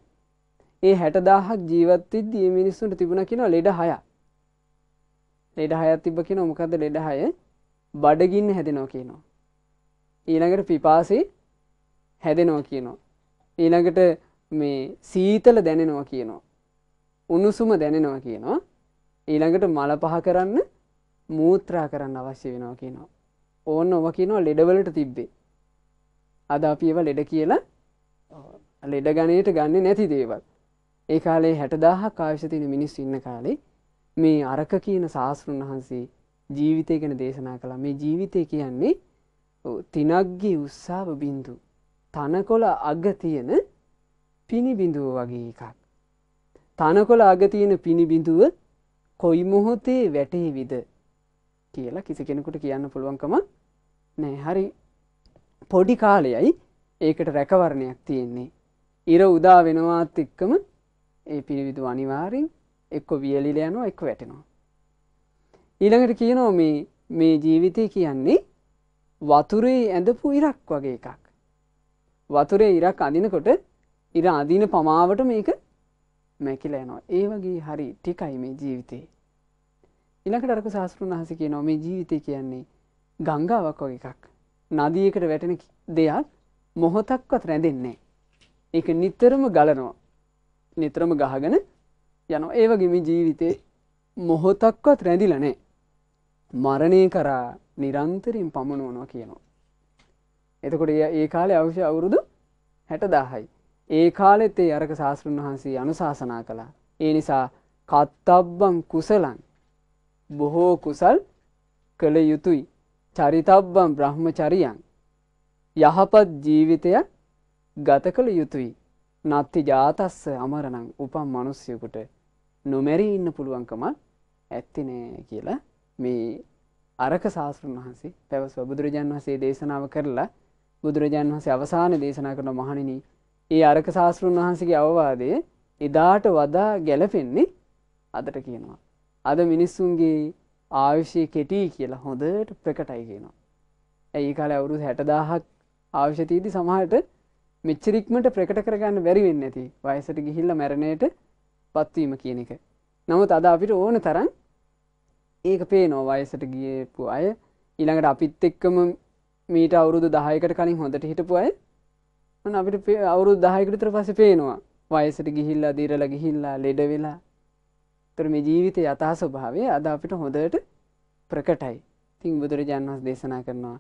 ඒ හැටදාහක් ජීවත්තත් දී මිනිස්සුන්ට තිබුණ කියෙන ලෙඩ හය. ලෙඩ හයත් තිබ කියෙන මොකද ලෙඩ හය බඩගින්න හැදෙනෝ කියනවා. ඊළඟට පිපාසේ හැදෙනෝ කියනවා. ඊළඟට මේ සීතල දැනෙනවා කියනවා. උණුසුම දැනෙනවා කියනවා. ඊළඟට මල පහ කරන්න මූත්‍රා කරන්න අවශ්‍ය වෙනවා කියනවා. ඕන්න ඔව කියනවා ලෙඩවලට තිබ්බේ. අද අපි ඒව ලෙඩ කියලා ලෙඩ ගණයට ගන්න නැති දේවල්. ඒ කාලේ හැටදාහ කාවිශතින මිනිස් ඉන්න කාලේ මේ අරක කියන ශාස්තෘන් වහන්සේ ජීවිතය ගැන දේශනා කළා මේ ජීවිතය කියන්නේ තිනක්ගේ උත්සාාව බින්දු තනකොළ අග තියෙන පිණිබිඳුව වගේ එකක්. තනකොළ අග තියෙන පිණිබිඳුව කොයි මොහොතේ වැටේවිද කියලා කිසි කෙනෙකුට කියන්න පුළුවන්කම නෑ හරි පොඩි කාලයයි ඒකට රැකවරණයක් තියෙන්නේ. ඉර උදා වෙනවාත් එක්කම ඒ පිළිවිදු අනිවාරෙන් එක්ක වියලිල යනවා එක් වැටෙනවා. ඊළඟට කියනෝ මේ මේ ජීවිතය කියන්නේ වතුරේ ඇඳපු ඉරක් වගේ එකක්. වතුරේ ඉරක් අඳිනකොට ඉර අදින පමාවට මේක මැකිල යනවා. ඒ වගේ හරි ටිකයි මේ ජීවිතේ. ඊළඟට අරක සාස්ෘන් වහස කියනවා මේ ජීවිතය කියන්නේ ගංගාවක් වගේ එකක්. නදියකට වැටෙන දෙයක් මොහොතක්වත් රැඳෙන්නේ. ඒක නිතරම ගලනවා. නිතරම ගහගෙන යනවා ඒ වගේ මේ ජීවිතේ මොහොතක්වත් රැඳිලා නැහැ. මරණය කරා නිරන්තරින් පමණුවනවා කියනවා. එතකොට ඒ කාලේ අවශ්‍ය අවුරුදු හැට දාහයි. ඒ කාලෙත් ඒ අරක ශාස්තෘන් වහන්සේ අනුශාසනා කළා. ඒ නිසා කත්තබ්බං කුසලන් බොහෝ කුසල් කළ යුතුයි. චරිතබ්බම් බ්‍රහ්මචරියන් යහපත් ජීවිතයක් ගත කළ යුතුයි. නත්ති ජාතස්ස අමරණං උපම් මනුස්්‍යයකුට නොමැරී ඉන්න පුළුවන්කම ඇත්තිනෑ කියලා මේ අරක ශාස්තෘන් වහන්සේ පැවසව බුදුරජාන් වහසේ දේශනාව කරලා බුදුරජාන් වහසේ අවසාන දේශනා කරන මහණනි ඒ අරක ශාස්තෘන් වහන්සේගේ අවවාදය එදාට වදා ගැලපෙන්නේ අදට කියනවා. අද මිනිස්සුන්ගේ ආවිශ්‍යය කෙටී කියලා හොඳට ප්‍රකටයි කියනවා. ඇයි කාල අවුරු හැටදාහක් ආවශ්‍යතීදි සමහට මෙච්චරික්මට ප්‍රකට කරගන්න බැරිවෙන්න ඇති වයසට ගිහිල්ල මැරණයට පත්වීම කියන එක. නමුත් අද අපිට ඕන තරන් ඒක පේනෝ වයසට ගියපු අය ඊළඟට අපිත් එක්කම මීට අවුරුදු දහයකට කලින් හොඳට හිටපු අය න අපිට අවුරුදු දහයකටතර පස පේනවා වයසට ගිහිල්ලා දීරල ගිහිල්ලා ලෙඩ වෙලා තර මේ ජීවිත යතා ස්වභාවය අද අපිට හොඳට ප්‍රකටයි තිං බුදුරජාන් වහස් දේශනා කරනවා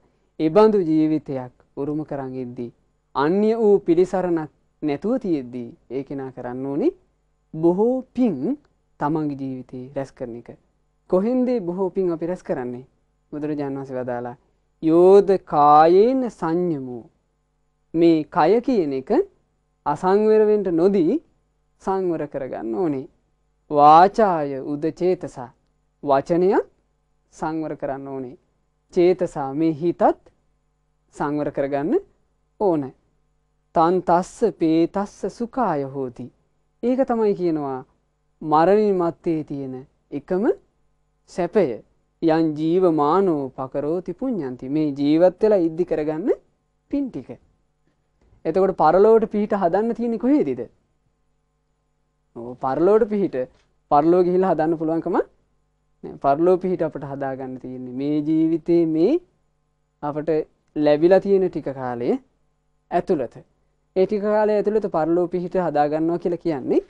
එබඳු ජීවිතයක් උරුම කරගිද්දී අන්‍ය වූ පිළිසරණක් නැතුව තියෙද්දී ඒකෙනා කරන්න ඕනි බොහෝ පින් තමන්ගේ ජීවිතයේ රැස් කරන එක කොහෙන්දේ බොහෝ පින් අපි රැස් කරන්නේ බුදුරජාන් වහන්සේ වදාලා යෝධ කායේන සංයමෝ මේ කය කියන එක අසංවරවෙන්ට නොදී සංවර කරගන්න ඕනේ වාචාය උද චේතසා වචනයක් සංවර කරන්න ඕනේ චේතසා මේ හිතත් සංවර කරගන්න ඕන තන් තස්ස පේ තස්ස සුකාය හෝති ඒක තමයි කියනවා මරණින් මත්තේ තියෙන එකම සැපය යන් ජීව මානෝ පකරෝති පුඤ්ඤන්ති මේ ජීවත් වෙලා ඉද්දි කරගන්න පින් ටික. එතකොට පරලෝවට පිහිට හදන්න තියෙන්නේ කොහේදද? ඕ පරලෝවට පිහිට පරලෝ ගිහිල්ලා හදන්න පුළුවන්කම නෑ. පරලෝ පිහිට අපට හදාගන්න තියෙන්නේ මේ ජීවිතේ මේ අපට ලැබිලා තියෙන ටික කාලයේ ඇතුළත. ඒ ටික කාලය ඇතුළත පරලෝ පිහිට හදාගන්නවා කියලා කියන්නේ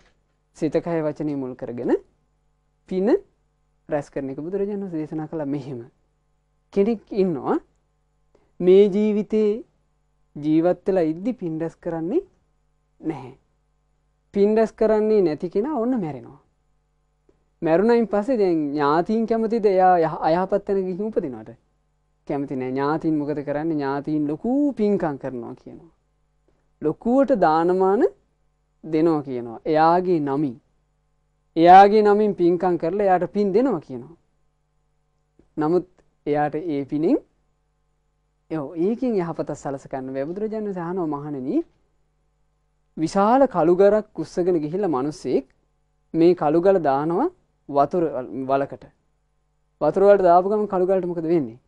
සිතකය වචනය මුල් කරගෙන පින රැස් කරන එක බුදුරජාණන් දේශනා කළ මෙහෙම කෙනෙක් ඉන්නවා මේ ජීවිතයේ ජීවත්වෙලා ඉද්දි පින්ඩස් කරන්නේ නැහැ පින්ඩස් කරන්නේ නැති කෙන ඔන්න මැරෙනවා මැරුණයින් පසේ දැන් ඥාතිීන් කැමතිද එයා යහ අයහපත්තන උපදිනට කැමති නෑ ඥාතිීන් මොකද කරන්නේ ඥාතිීන් ලොකූ පින්කං කරනවා කියනවා ලොකුවට දානමාන දෙනවා කියනවා එයාගේ නමින් එයාගේ නමින් පින්කං කරලා එයාට පින් දෙනවා කියනවා. නමුත් එයාට ඒ පිණින් ඒකින් යහපත සලසකන්න වැබුදුරජාණන් සහනෝ මහණන විශාල කළුගරක් කුස්සගෙන ගිහිල්ල මනුස්සෙක් මේ කළුගල දානවා වතුර වලකට වතුරවලට දාපුගම කළුගලට මොකද වෙන්නේ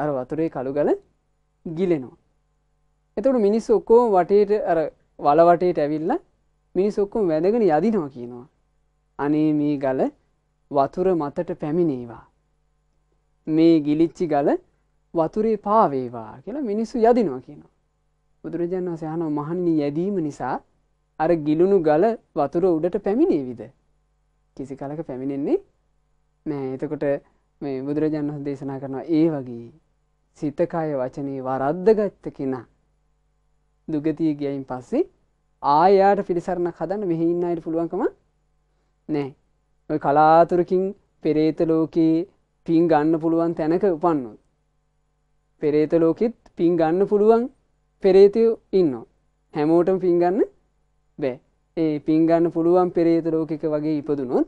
අර වතුරේ කළුගල ගිලෙනවා එතුට මිනිස් ඔක්කෝ වටේට වලවටේට ඇවිල්ල මිනිස් ඔක්කොම වැදගෙන යදිනවා කියනවා අනේ මේ ගල වතුර මතට පැමිණේවා. මේ ගිලිච්චි ගල වතුරේ පාවේවා කියලා මිනිස්සු යදිනවා කියනවා. බුදුරජාණන් වහන්සේ අහනවා මහණනි යැදීම නිසා අර ගිලුණු ගල වතුර උඩට පැමිණේවිද? කිසි කලක පැමිණෙන්නේ නෑ. එතකොට මේ බුදුරජාණන් වහන්සේ දේශනා කරනවා ඒ වගේ සිත කය වචනේ වරද්දගත්ත කෙනා දුගතිය ගියයින් පස්සේ ආයෙ යාට පිළිසරණක් හදන්න මෙහි ඉන්න අයට පුළුවන්කමක් නෑ. ඔය කලාතුරකින් පෙරේත ලෝකයේ පින් ගන්න පුළුවන් තැනක උපන්නොත්. පෙරේත ලෝකෙත් පින් ගන්න පුළුවන් පෙරේතයෝ ඉන්න. හැමෝටම පින්ගන්න බෑ. ඒ පින්ගන්න පුළුවන් පෙරේත ලෝකෙක වගේ ඉපදුනොත්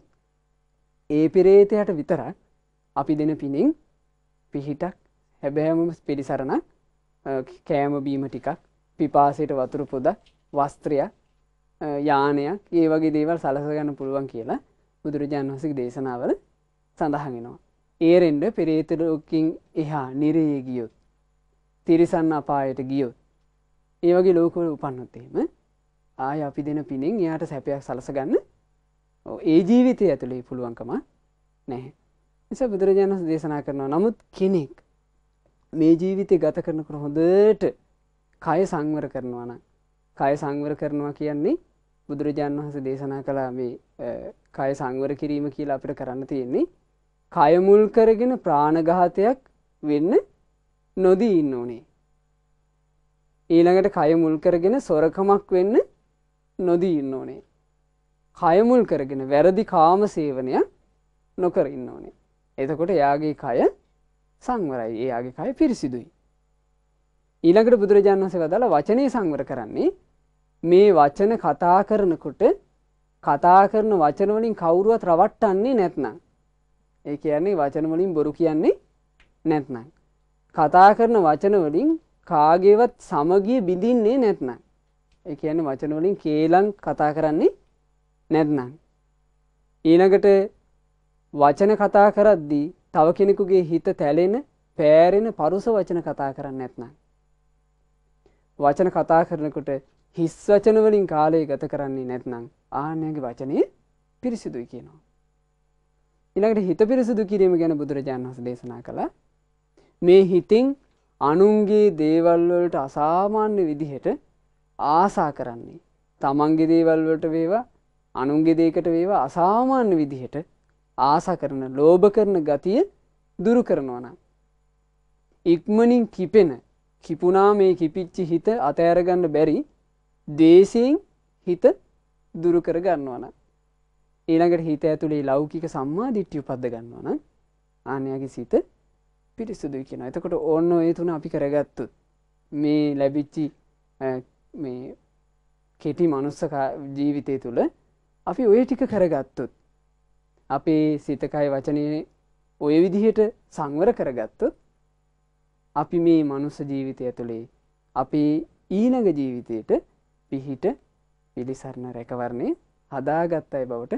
ඒ පෙරේතයට විතරක් අපි දෙන පිනෙන් පිහිටක් හැබෑමම පිළිසරණ කෑමබීම ටිකක් පිපාසයට වතුරු පොද වස්ත්‍රයක් යානයක් ඒ වගේ දේවල් සලසගන්න පුළුවන් කියලා බුදුරජාණන් වහසක දේශනාවල සඳහගෙනවා. ඒරෙන්ඩ පෙරේතලෝකින් එහා නිරයේ ගියොත් තිරිසන්න අපායට ගියොත් ඒවගේ ලෝකවල උපන්නොත්තේම ආය අපි දෙන පිනෙන් එයාට සැපයක් සලසගන්න ඒ ජීවිතය ඇතුළේ පුළුවන්කම නැහැ. නිසා බුදුරජාණන් දේශනා කරනවා නමුත් කෙනෙක් මේ ජීවිතය ගත කරනකට හොඳට කය සංවර කරනවා නම් කය සංවර කරනවා කියන්නේ බුදුරජාණන් වහස දේශනා කලා මේ කය සංවර කිරීම කියලා අපිට කරන්න තියෙන්නේ කයමුල් කරගෙන ප්‍රාණඝාතයක් වෙන්න නොදී ඉන්න ඕනේ ඊළඟට කයමුල් කරගෙන සොරකමක් වෙන්න නොදී ඉන්න ඕනේ කයමුල් කරගෙන වැරදි කාම සේවනයක් නොකර ඉන්න ඕනේ එතකොට එයාගේ කය සංවරයි එයාගේ කය පිරිසිදුයි ඊළඟට බුදුරජාණන් වහසේ වදාළ වචනය සංවර කරන්නේ මේ වචන කතා කරනකොට කතා කරන වචනවලින් කවුරුවත් රවට්ටන්නේ නැත්නම්. ඒ කියන්නේ වචනවලින් බොරු කියන්නේ නැත්නම්. කතා කරන වචනවලින් කාගේවත් සමගිය බිඳින්නේ නැත්නම්. ඒ කියන්නේ වචනවලින් කේලම් කතා කරන්නේ නැත්නම්. ඊළඟට වචන කතා කරද්දී තව කෙනෙකුගේ හිත තැලෙන පෑරෙන පරුස වචන කතා කරන්න නැත්නම්. වචන කතා කරනකොට හිස් වචනවලින් කාලය ගත කරන්නේ නැත්නම් ආනයගේ වචනය පිරිසිදුයි කියනවා. ඉළඟට හිත පිරිසිදු කිරීම ගැන බුදුරජාන් වහස දේශනා කළ මේ හිතින් අනුන්ගේ දේවල්වලට අසාමාන්‍ය විදිහට ආසා කරන්නේ. තමන්ගේ දේවල්වලට වේවා අනුන්ගේ දේකට වේවා අසාමාන්‍ය විදිහට ආසා කරන ලෝභ කරන ගතිය දුරු කරනවනම්. ඉක්මනින් කිපෙන කිපුනා මේ කිපිච්චි හිත අතෑරගන්න බැරි දේශයෙන් හිත දුරු කර ගන්නවන ඊළඟට හිත ඇතුළේ ලෞකික සම්මා දිට්ටිය උපද්ද ගන්නවන ආනයාගේ සිත පිරිසුදු කියෙන එතකොට ඔන්න ඒ තුන අපි කරගත්තුත් මේ ලැබිච්චි මේ කෙටි මනුස්ස ජීවිතය තුළ අපි ඔය ටික කරගත්තුත් අපේ සිතකයි වචනය ඔය විදිහට සංවර කරගත්තුත් අපි මේ මනුස්ස ජීවිතය ඇතුළේ අපේ ඊනග ජීවිතයට පිහිට පිළිසරණ රැකවරණය හදාගත්තයි බවට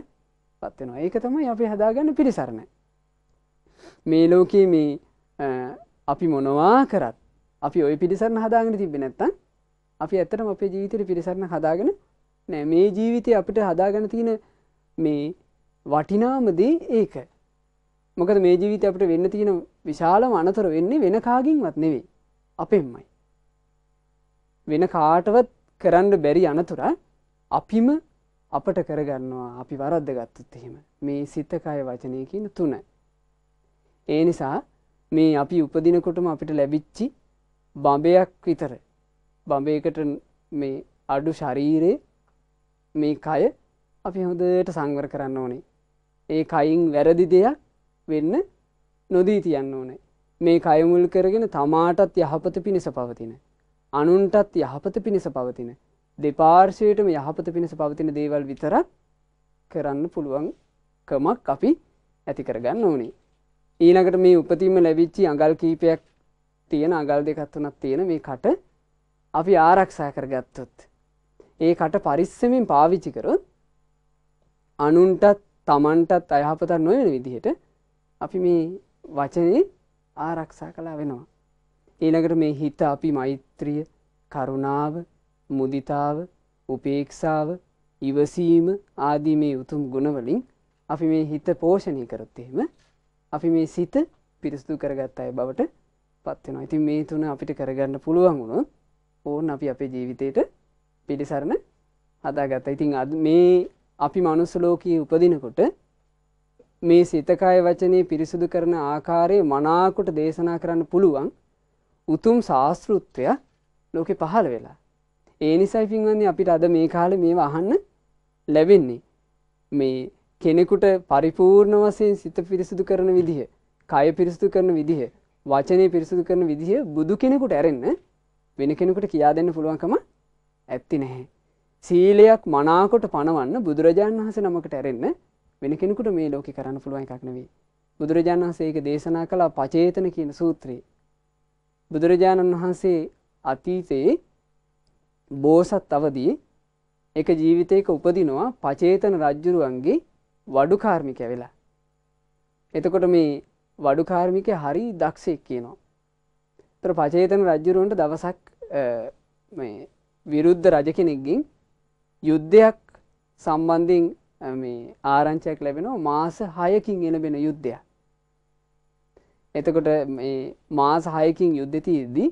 පත්වෙනවා ඒක තමයි අපි හදාගන්න පිරිසරණ මේ ලෝකයේ මේ අපි මොනවා කරත් අපි ඔය පිරිසරණ හදාගෙන තිබෙන නැත්තන් අපි ඇත්තටම අපේ ජීවිතයට පිරිසරණ හදාගෙන නෑ මේ ජීවිතය අපිට හදාගන තියෙන මේ වටිනාමදී ඒක මොකද මේ ජීවිත අපට වෙන්න තියෙන විශාලම අනතර වෙන්නේ වෙන කාගින්වත් නෙවෙයි අපෙන්මයි වෙන කාටවත් කරන්න බැරි අනතුර අපිම අපට කරගන්නවා අපි වරද්ද ගත්තොත් එහෙම මේ සිතකාය වචනය කියන තුන. ඒ නිසා මේ අපි උපදිනකොටම අපිට ලැබිච්චි බඹයක් විතර බඹයකට මේ අඩු ශරීරයේ මේ කය අපි හොදට සංවර කරන්න ඕනේ. ඒ කයින් වැරදි දෙයක් වෙන්න නොදී තියන්න ඕනේ. මේ කයමුල් කරගෙන තමාටත් යහපත පිණිස පවතින. අනුන්ටත් යහපත පිණිස පවතින දෙපාර්ශයටම යහපත පිණිස පවතින දේවල් විතරක් කරන්න පුළුවන්කමක් අපි ඇති කරගන්න ඕනේ. ඊනකට මේ උපතින්ම ලැබිච්චි අඟල් කීපයක් තියෙන අගල් දෙකත් වනත් තියෙන මේ කට අපි ආරක්ෂා කරගත්තොත්. ඒ කට පරිස්සමින් පාවිච්චිකරොත් අනුන්ටත් තමන්ටත් අයහපතත් නොයන විදිහට අපි මේ වචනේ ආරක්ෂා කලා වෙනවා. ඊළඟට මේ හිත අපි මෛත්‍රිය කරුණාව මුදිතාව උපේක්ෂාව ඉවසීම ආදී මේ උතුම් ගුණවලින් අපි මේ හිත පෝෂණය කරොත් එහෙම අපි මේ සිත පිරිසුදු කරගත් අය බවට පත් වෙනවා. ඉතින් මේ තුන අපිට කරගන්න පුළුවන් වුණොත් ඕන් අපි අපේ ජීවිතේට පිළිසරණ හදාගත්තා. ඉතින් අද මේ අපි මනුස්ස ලෝකයේ උපදිනකොට මේ සිතකය වචනේ පිරිසුදු කරන ආකාරයේ මනාකොට දේශනා කරන්න පුළුවන්. උතුම් ශාස්තෘත්වය ලෝකෙ පහළ වෙලා. ඒ නිසයි පින්වන්නේ අපිට අද මේ කාලෙ මේ අහන්න ලැබෙන්නේ. මේ කෙනෙකුට පරිපූර්ණ වසයෙන් සිත පිරිසිදු කරන විදිහ. කය පිරිසිදු කරන විදිහ. වචනය පිරිසිදු කරන විදිහ බුදු කෙනෙකුට ඇරෙන්න වෙන කෙනෙකුට කියා දෙන්න පුළුවන්කම ඇත්ති නැහැ. සීලයක් මනාකොට පණවන්න බුදුරජාණන් වහස නමකට ඇරෙන්න වෙන කෙනෙකුට මේ ලෝකෙ කරන්න පුළුවන් එකක් නෙවෙයි. බුදුරජාණන් වහසේ ඒක දේශනා කළ පචේතන කියන සූත්‍රයේ බුදුරජාණන් වහන්සේ අතීතයේ බෝසත් අවදී එක ජීවිතයක උපදිනවා පචේතන රජ්ජුරුවන්ගේ වඩුකාර්මික වෙලා. එතකොට මේ වඩුකාර්මික හරි දක්ෂෙක් කියනවා. තර පචේතන රජ්ජුරුවන්ට දවසක් විරුද්ධ රජ කෙනෙක්ගින් යුද්ධයක් සම්බන්ධින් ආරංචයක් ලැබෙනවා මාස හයකින් එලබෙන යුද්ධයක්. එතකොට මාස හයකින් යුද්ධතියද්දී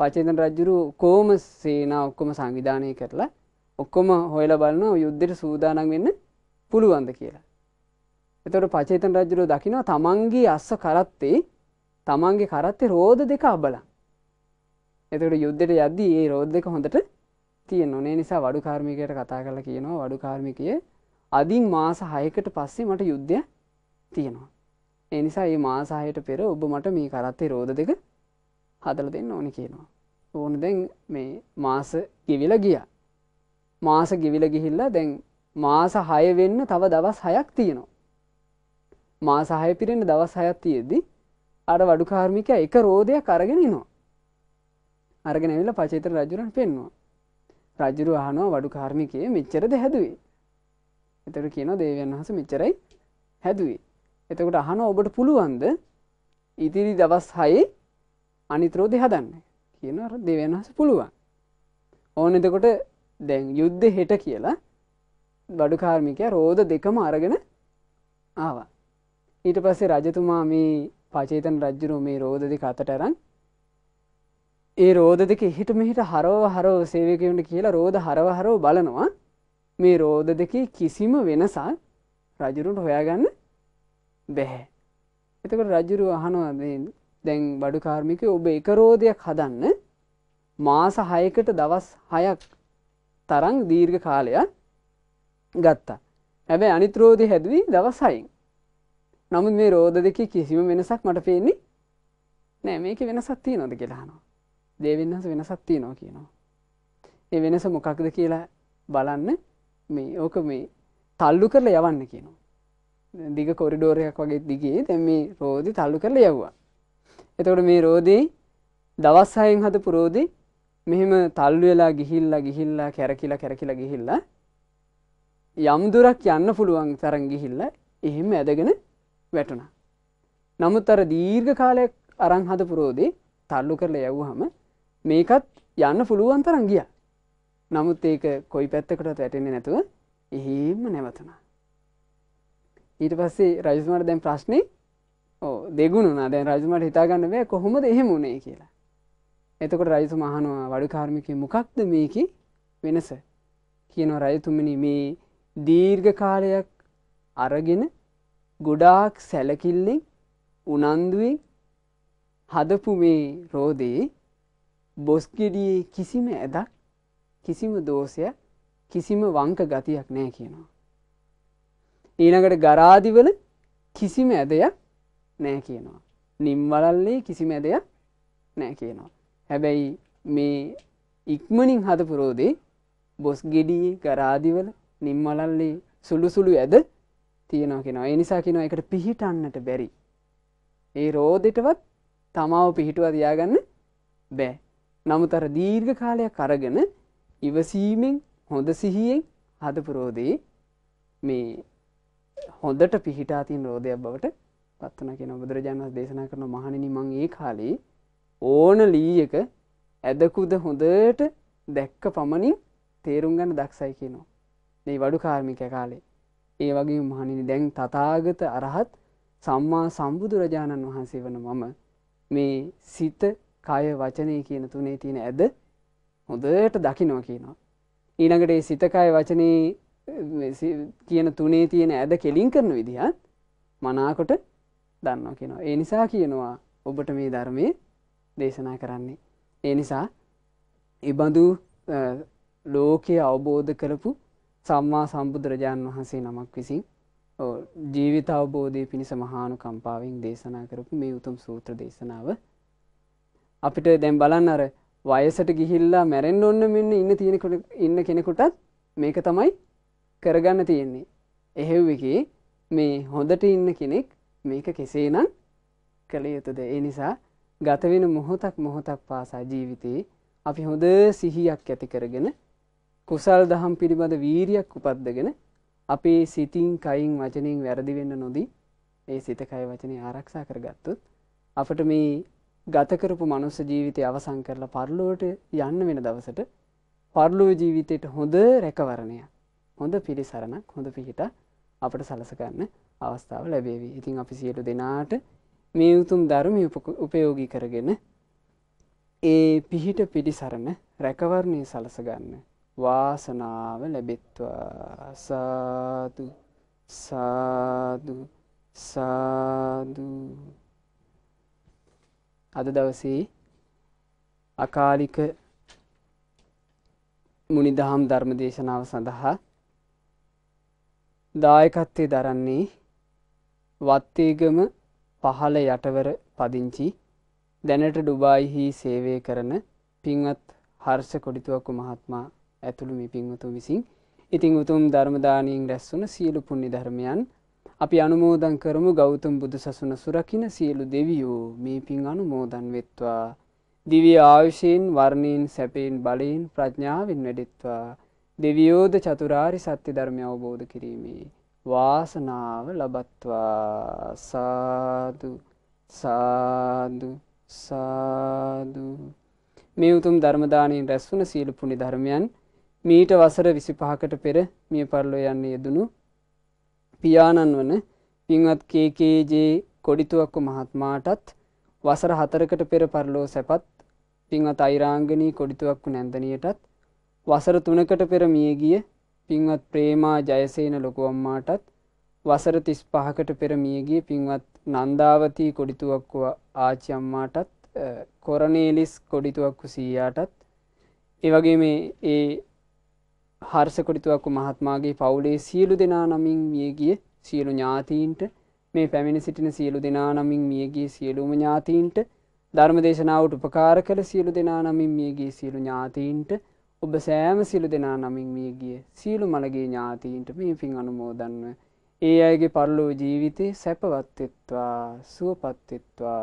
පචේතන රජ්ජුරු කෝම සේනා ඔක්කොම සංවිධානය කරලා ඔක්කොම හොයල බලන්න යුද්ධයට සූදානන් වෙන්න පුළුවන්ද කියලා. එතොට පචේතන රජ්ජුරු දකිනවා තමන්ගේ අස්ස කරත්තේ තමන්ගේ කරත්තේ රෝධ දෙක අබලා. එතකට යුද්ධයට යද්දී ඒ රෝධ දෙක හොඳට තියෙන් ඔනේ නිසා වඩු කාර්මිකයට කතා කරලා කියනවා වඩු කාර්මිකය අදින් මාස හයකට පස්සේ මට යුද්ධ තියෙනවා. එනිසා ඒ මාසාහයට පෙර ඔබ මට මේ කරත්තේ රෝධ දෙක හදල දෙන්න ඕනි කියනවා. ඕන දැන් මේ මාස ගෙවිල ගිය. මාස ගෙවිල ගිහිල්ලා දැන් මාස හයවෙන්න තව දවස් හයක් තියෙනවා. මාස හය පිරෙන දවස් හයක් තියෙද්දි අර වඩුකාර්මික එක රෝධයක් අරගෙන නවා. අරගෙන ඇවිල්ලා පචේතර රජුරන් පෙන්වා. රජුරු අහනවා වඩු කාර්මිකය මෙච්චරද හැදුවේ. එතට කියන දේවයන් වහස මෙච්චරයි හැදුවේ. එතකොට අහන ඔබට පුළුවන්ද ඉදිරි දවස් හයි අනිතරෝධ හදන්න කියන දෙවන් හස පුළුවන් ඕන එතකොට දැන් යුද්ධ හෙට කියලා බඩුකාර්මිකය රෝධ දෙකම අරගෙන ආවා ඊට පස්සේ රජතුමා මේ පචේතන රජ්ජුරු මේ රෝධ දෙක අතට අරන් ඒ රෝධ දෙක එහිට මෙහිට හරෝ හරෝ සේවකයුන්ට කියලා රෝධ හරව හරෝ බලනවා මේ රෝධ දෙක කිසිම වෙනසා රජුරුන්ට හොයාගන්න බැහැ. එතකට රජුරු අහනවාදෙන් දැන් බඩු කාර්මික ඔබ එකරෝධයක් හදන්න මාස හයකට දවස් හයක් තරං දීර්ඝ කාලයක් ගත්තා. හැබැයි අනිත්‍රෝධය හැදවී දවසයින්. නමුත් මේ රෝධ දෙක කිසිම වෙනසක් මට පේන්නේ නෑ මේක වෙනසත්තිය නොද කියලානවා. දේවන්නස වෙනසත්තිය නෝ කියනවා. ඒ වෙනස මොකක්ද කියලා බලන්න මේ ඕක මේ තල්ලු කරලා යවන්න කියනවා. දිග කොරිඩෝරයක් වගේ දිගේ දැ මේ රෝධි තල්ලු කරල යව්වා. එතකොට මේ රෝධී දවස් අයෙන් හත පුරෝධි මෙහෙම තල්ලු වෙලා ගිහිල්ලා ගිහිල්ලා කැරකිලා කැරකිලා ගිහිල්ලා යම්දුරක් යන්න පුළුවන් තරන් ගිහිල්ල එහෙම ඇදගෙන වැටුණ. නමුත් අර දීර්ඝ කාලයක් අරං හද පුරෝදේ තල්ලු කරල යව්හම මේකත් යන්න පුළුවන් තරන් ගිය. නමුත් ඒක කොයි පැත්තකටත් වැටෙන්නේ නැතුව එහෙම නැවතනා. ඊට පස්සේ රජතුමාට දැන් ප්‍රශ්නේ දෙගුණුනා දැන් රජතුමාට හිතාගන්න බෑ කොහොමද එහෙම උනේ කියලා. එතකොට රජතුමා අහනවා වඩු කාර්මිකේ මොකක්ද මේකේ වෙනස? කියනවා රජතුමනි මේ දීර්ඝ කාලයක් අරගෙන ගොඩාක් සැලකිල්ලෙන් උනන්දුවෙන් හදපු මේ රෝදේ බොස්ගෙඩියේ කිසිම ඇදක් කිසිම දෝෂයක් කිසිම වංක ගතියක් නෑ කියනවා. ඊනකට ගරාදිවල කිසිම ඇදයක් නෑ කියනවා. නිම්වලල්ලේ කිසිම ඇදයක් නෑ කියනවා. හැබැයි මේ ඉක්මනින් හත පුරෝදේ බොස් ගෙඩියේ ගරාදිවල නිම්මලල්ලේ සුළු සුළු ඇද තියෙනවා කෙනවා එනිසා කෙනවා එකට පිහිටන්නට බැරි. ඒ රෝදෙටවත් තමාව පිහිටුව දයාගන්න බෑ. නමුතර දීර්ඝ කාලයක් අරගෙන ඉවසීමෙන් හොඳ සිහියෙන් හදපුරෝදේ මේ හොඳට පිහිටා තින් රෝධයක් බවට පත්වන කියෙන බුදුරජාණන් දේශනා කරන මහණනි මං ඒ කාලේ ඕන ලීයක ඇදකුද හොඳට දැක්ක පමණින් තේරුම් ගන්න දක්සයි කියනවා. දෙයි වඩු කාර්මික කාලේ. ඒ වගේ මහනිනි දැන් තතාගත අරහත් සම්මා සම්බුදුරජාණන් වහන්සේ වන මම මේ සිත කය වචනය කියන තුනේ තියෙන ඇද හොඳට දකිනවා කියනවා. ඊනඟට සිතකය වචනයේ කියන තුනේ තියෙන ඇද කෙලින් කරන විදිහත් මනාකොට දන්නවා කියනවා. ඒ නිසා කියනවා ඔබට මේ ධර්මය දේශනා කරන්නේ. ඒ නිසා එබඳු ලෝකයේ අවබෝධ කරපු සම්මා සම්බුදුරජාණන් වහන්සේ නමක් විසින් ජීවිත අවබෝධය පිණිස මහානු කම්පාවෙන් දේශනා කරපු මේ උතුම් සූත්‍ර දේශනාව අපිට දැම් බලන්න අර වයසට ගිහිල්ලා මැරෙන් ඔන්න මෙන්න ඉන්න තියෙනකොට ඉන්න කෙනෙකුටත් මේක තමයි කරගන්න තියෙන්නේ. එහෙව් එකේ මේ හොඳට ඉන්න කෙනෙක් මේක කෙසේනම් කළ යුතුද. ඒ නිසා ගතවෙන මොහොතක් මොහොතක් පාසා ජීවිතයේ අපි හොඳ සිහියක් ඇති කරගෙන කුසල් දහම් පිළිබඳ වීරියක් උපද්දගෙන අපේ සිතින් කයින් වචනයෙන් වැරදි වෙන්න නොදී ඒ සිත කය වචනය ආරක්ෂා කරගත්තොත් අපට මේ ගතකරපු මනුස්ස ජීවිතය අවසං කරලා පරලුවට යන්න වෙන දවසට පරලුව ජීවිතයට හොඳ රැකවරණයක් හොඳ පිළිසරණක් හොඳ පිහිට අපට සලසගන්න අවස්ථාව ලැබේවී ඉතින් අපි සියලු දෙනාට මේ උතුම් ධර්ම උපයෝගී කරගෙන ඒ පිහිට පිළිසරණ රැකවරණය සලසගන්න වාසනාව ලැබෙත්වා සාදු සාදු සාදු අද දවසේ අකාලික මුනිදහම් ධර්ම දේශනාව සඳහා දායකත්වය දරන්නේ වත්තේගම පහළ යටවර පදිංචි දැනට ඩුබායිහි සේවය කරන පින්වත් හර්ෂ කොඩිතුවක්කු මහත්මා ඇතුළු මේ පින්වතු විසින් ඉතිං උතුම් ධර්මදානීන් රැස්වුන සියලු පුුණි ධර්මයන් අපි අනුමෝදන් කරමු ගෞතම් බුදු සසුන සුරකින සියලු දෙවියෝ මේ පින් අනුමෝදන් වෙත්වා දිවි ආවිශයෙන් වර්ණයෙන් සැපයෙන් බලයෙන් ප්‍රඥාවෙන් වැඩෙත්වා දෙවියෝද චතුරාරි සත්‍ය ධර්මය අවබෝධ කිරීමේ වාසනාව ලබත්වා සාදු සාදු සාදු මේ උතුම් ධර්මදානයෙන් රැස්වන සීල පුුණි ධර්මයන් මීට වසර විසිපහකට පෙර මිය පරලෝ යන්න යෙදනු පියාණන් වන පින්වත් කේකේජේ කොඩිතුවක්කු මහත්මාටත් වසර හතරකට පෙර පරලෝ සැපත් පින්වත් අයිරාංගනී කොඩිතුවක්කු නැන්දනයටත් වසර තුනකට පෙර මිය ගිය පින්වත් ප්‍රේමා ජයසේන ලොකුවම්මාටත් වසර තිස් පහකට පෙර මියගිය පින්වත් නන්දාවතී කොඩිතුවක්කුව ආච්චම්මාටත් කොරනේලිස් කොඩිතුවක්කු සීයාටත් එවගේ මේ ඒ හර්ස කොඩිතුවක්කු මහත්මාගේ පවුලේ සියලු දෙනා නමින් මියගිය සියලු ඥාතීන්ට මේ පැමිණ සිටින සියලු දෙනා නමින් මියගිය සියලුම ඥාතීන්ට ධර්ම දේශනාවට උපකාර කළ සියලු දෙනා නමින් මියගේ සියලු ඥාතීන්ට ඔබ සෑම සිලු දෙනා නමින් මිය ගිය සියලු මළගේ ඥාතීන්ට මේ පින් අනුමෝදන්ව ඒ අයගේ පරලෝ ජීවිතේ සැපවත්වෙත්වා සුවපත්වෙත්වා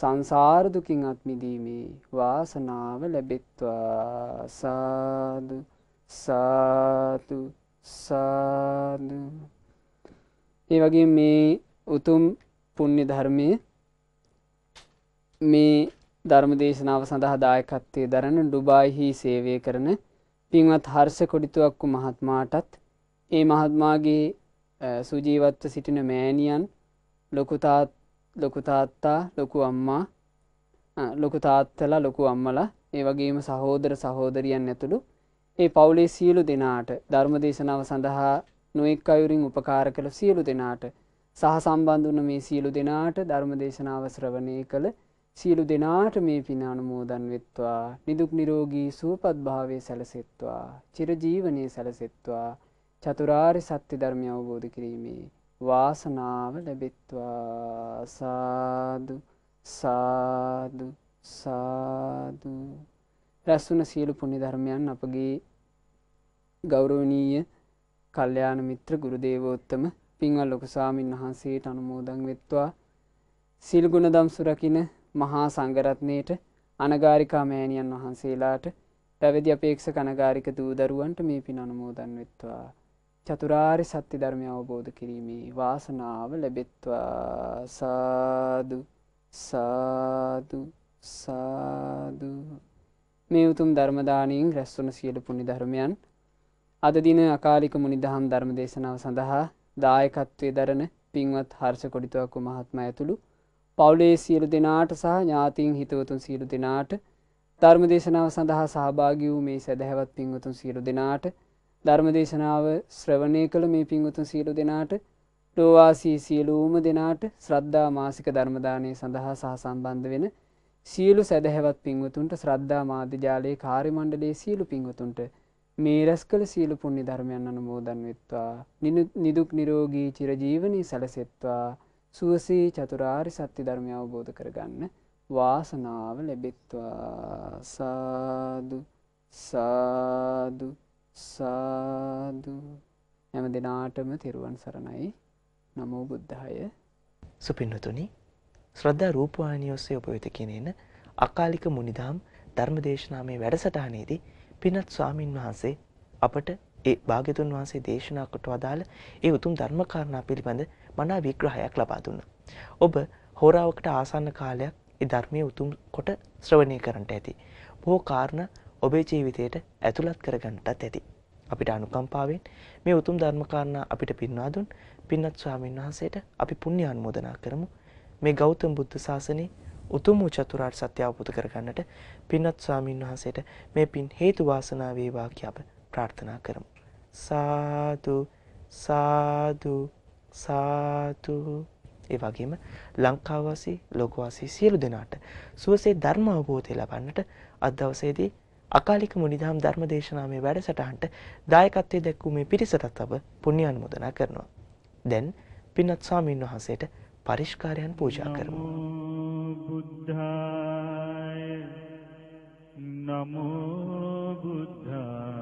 සංසාරදුකින් අත්මිදීමේ වාසනාව ලැබෙත්වා සාදු සාතු සාදු ඒ වගේ මේ උතුම් පුුණ්‍ය ධර්මය මේ ධර්ම දේශනාව සඳහා දායකත්වය දරන ඩුබායිහි සේවය කරන පින්වත් හර්ෂ කොඩිතුවක්කු මහත්මාටත් ඒ මහත්මාගේ සුජීවත්ව සිටින මෑණියන් ලොකුතාත් ලොකුතාත්තා ලොකු අම්මා ලොකුතාත්තලා ලොකු අම්මලා ඒ වගේම සහෝදර සහෝදරියන් ඇතුළු ඒ පවුලේ සියලු දෙනාට ධර්ම දේශනාව සඳහා නොෙක් අයුරින් උපකාර කළ සියලු දෙනාට සහ සම්බන්ධ වන මේ සියලු දෙනාට ධර්ම දේශනාව ශ්‍රවණය කළ සියලු දෙනාට මේ පින අනුමෝදන් වෙත්වා නිදුක් නිරෝගී සුවපත් භාවය සැලසෙත්වා චිරජීවනය සැලසෙත්වා චතුරාරි සත්‍ය ධර්මය අවබෝධ කිරීමේ වාසනාව ලැබෙත්වා සාදු සාදු සාදු රැස්වුන සියලු පුුණි ධර්මයන් අපගේ ගෞරවනීය කල්්‍යයාන මිත්‍ර ගුරුදේවෝත්තම පින්වල් ලොකු සාමීන් වහන්සේට අනුමෝදන් වෙත්වා සිල්ගුණ දම් සුරකින මහා සංගරත්නයට අනගාරිකා මෑණියන් වහන්සේලාට පැවිදි අපේක්ෂ කනගාරික දූදරුවන්ට මේ පින් අනුමෝදන් වෙත්වා. චතුරාරි සත්‍ය ධර්මය අවබෝධ කිරීමේ වාසනාව ලැබෙත්වා සාදු සාදු සාදු මේ උතුම් ධර්මදානයෙන් රැස්වන සියලු පුුණි ධර්මයන් අද දින අකාලික මුනිදහම් ධර්ම දේශනාව සඳහා දායකත්වය දරන පින්වත් හර්ෂ කොඩිතුවක්කු මහත්ම ඇතුළු පවුලේ සියලු දෙනාට සහ ඥාතින් හිතවතුන් සියලු දෙනාට ධර්ම දේශනාව සඳහා සහභාගි වූ මේ සැදැහැවත් පින්වතුන් සියලු දෙනාට ධර්ම දේශනාව ශ්‍රවණය කළ මේ පින්වතුන් සියලු දෙනාට ලෝවාසී සියලූම දෙනාට ශ්‍රද්ධා මාසික ධර්මදානය සඳහා සහ සම්බන්ධ වෙන සියලු සැදැහැවත් පින්වතුන්ට ශ්‍රද්ධා මාධ්‍යජාලයේ කාරිමණ්ඩලේ සියලු පින්වතුන්ට මේ රැස් කළ සියලු පුුණි ධර්මයන් අනුමෝදන් වෙත්වා නිදුක් නිරෝගී චිරජීවනී සැලසෙත්වා සුවසී චතුරාරි සත්‍ය ධර්මය අවබෝධ කරගන්න වාසනාව ලැබෙත්වා සාදු සාදු සාදු හැම දෙනාටම තෙරුවන් සරණයි නමෝ බුද්ධාය සුපින්නතුනි ශ්‍රද්ධා රූපවාහිනිය ඔස්සේ ඔබ වෙත ගෙනෙන අකාලික මුනිදහම් ධර්මදේශනාමේ වැඩසටහනේදී පිනත් ස්වාමින් වහන්සේ අපට ඒ භාග්‍යතුන් වහන්සේ දේශනා කොට වදාළ ඒ උතුම් ධර්ම කාරණා පිළිබඳ මනා විග්‍රහයක් ලබා දුන්නා. ඔබ හෝරාවකට ආසන්න කාලයක් ඒ ධර්මයේ උතුම් කොට ශ්‍රවණය කරන්නට ඇති. බොහෝ කාරණා ඔබේ ජීවිතයට ඇතුළත් කරගන්නටත් ඇති. අපිට අනුකම්පාවෙන් මේ උතුම් ධර්ම කාරණා අපිට පින්වා දුන් පින්වත් ස්වාමීන් වහන්සේට අපි පුණ්‍ය අනුමෝදනා කරමු. මේ ගෞතම බුද්ධ ශාසනයේ උතුම් වූ චතුරාර්ය සත්‍ය අවබෝධ කරගන්නට පින්වත් ස්වාමීන් වහන්සේට මේ පින් හේතු වාසනා වේවා කියා ප්‍රාර්ථනා කරමු. සාදු සාදු සාතු ඒ වගේම ලංකාවාසී ලෝකවාසී සියලු දෙනාට සුවසේ ධර්ම අවබෝධය ලබන්නට අද දවසේදී අකාලික මුනිදහම් ධර්ම දේශනාවේ වැඩසටහනට දායකත්වයේ දැක්වූ මේ පිරිසටත් අප පුණ්‍යානුමෝදනා කරනවා. දැන් පින්වත් ස්වාමීන් වහන්සේට පරිස්කාරයන් පූජා කරමු. බුද්ධාය නමෝ බුද්ධාය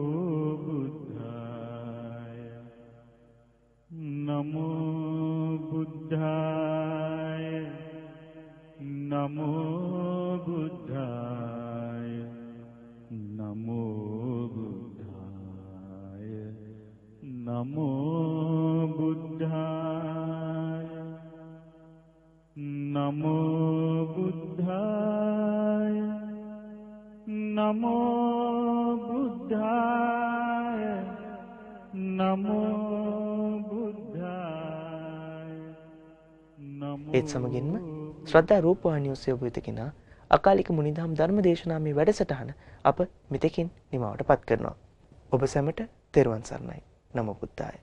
නමෝ බුද්ධා ඒත් සමගින්ම ශ්‍රද්ධා රූපවාහිනිය ඔස්සේ ඔබ වෙත ගෙනා අකාලික මුනිදහම් ධර්ම දේශනා මේ වැඩසටහන අප මෙතෙකින් නිමවට පත් කරනවා. ඔබ සැමට තෙරුවන් සරණයි. නමෝ බුද්ධාය.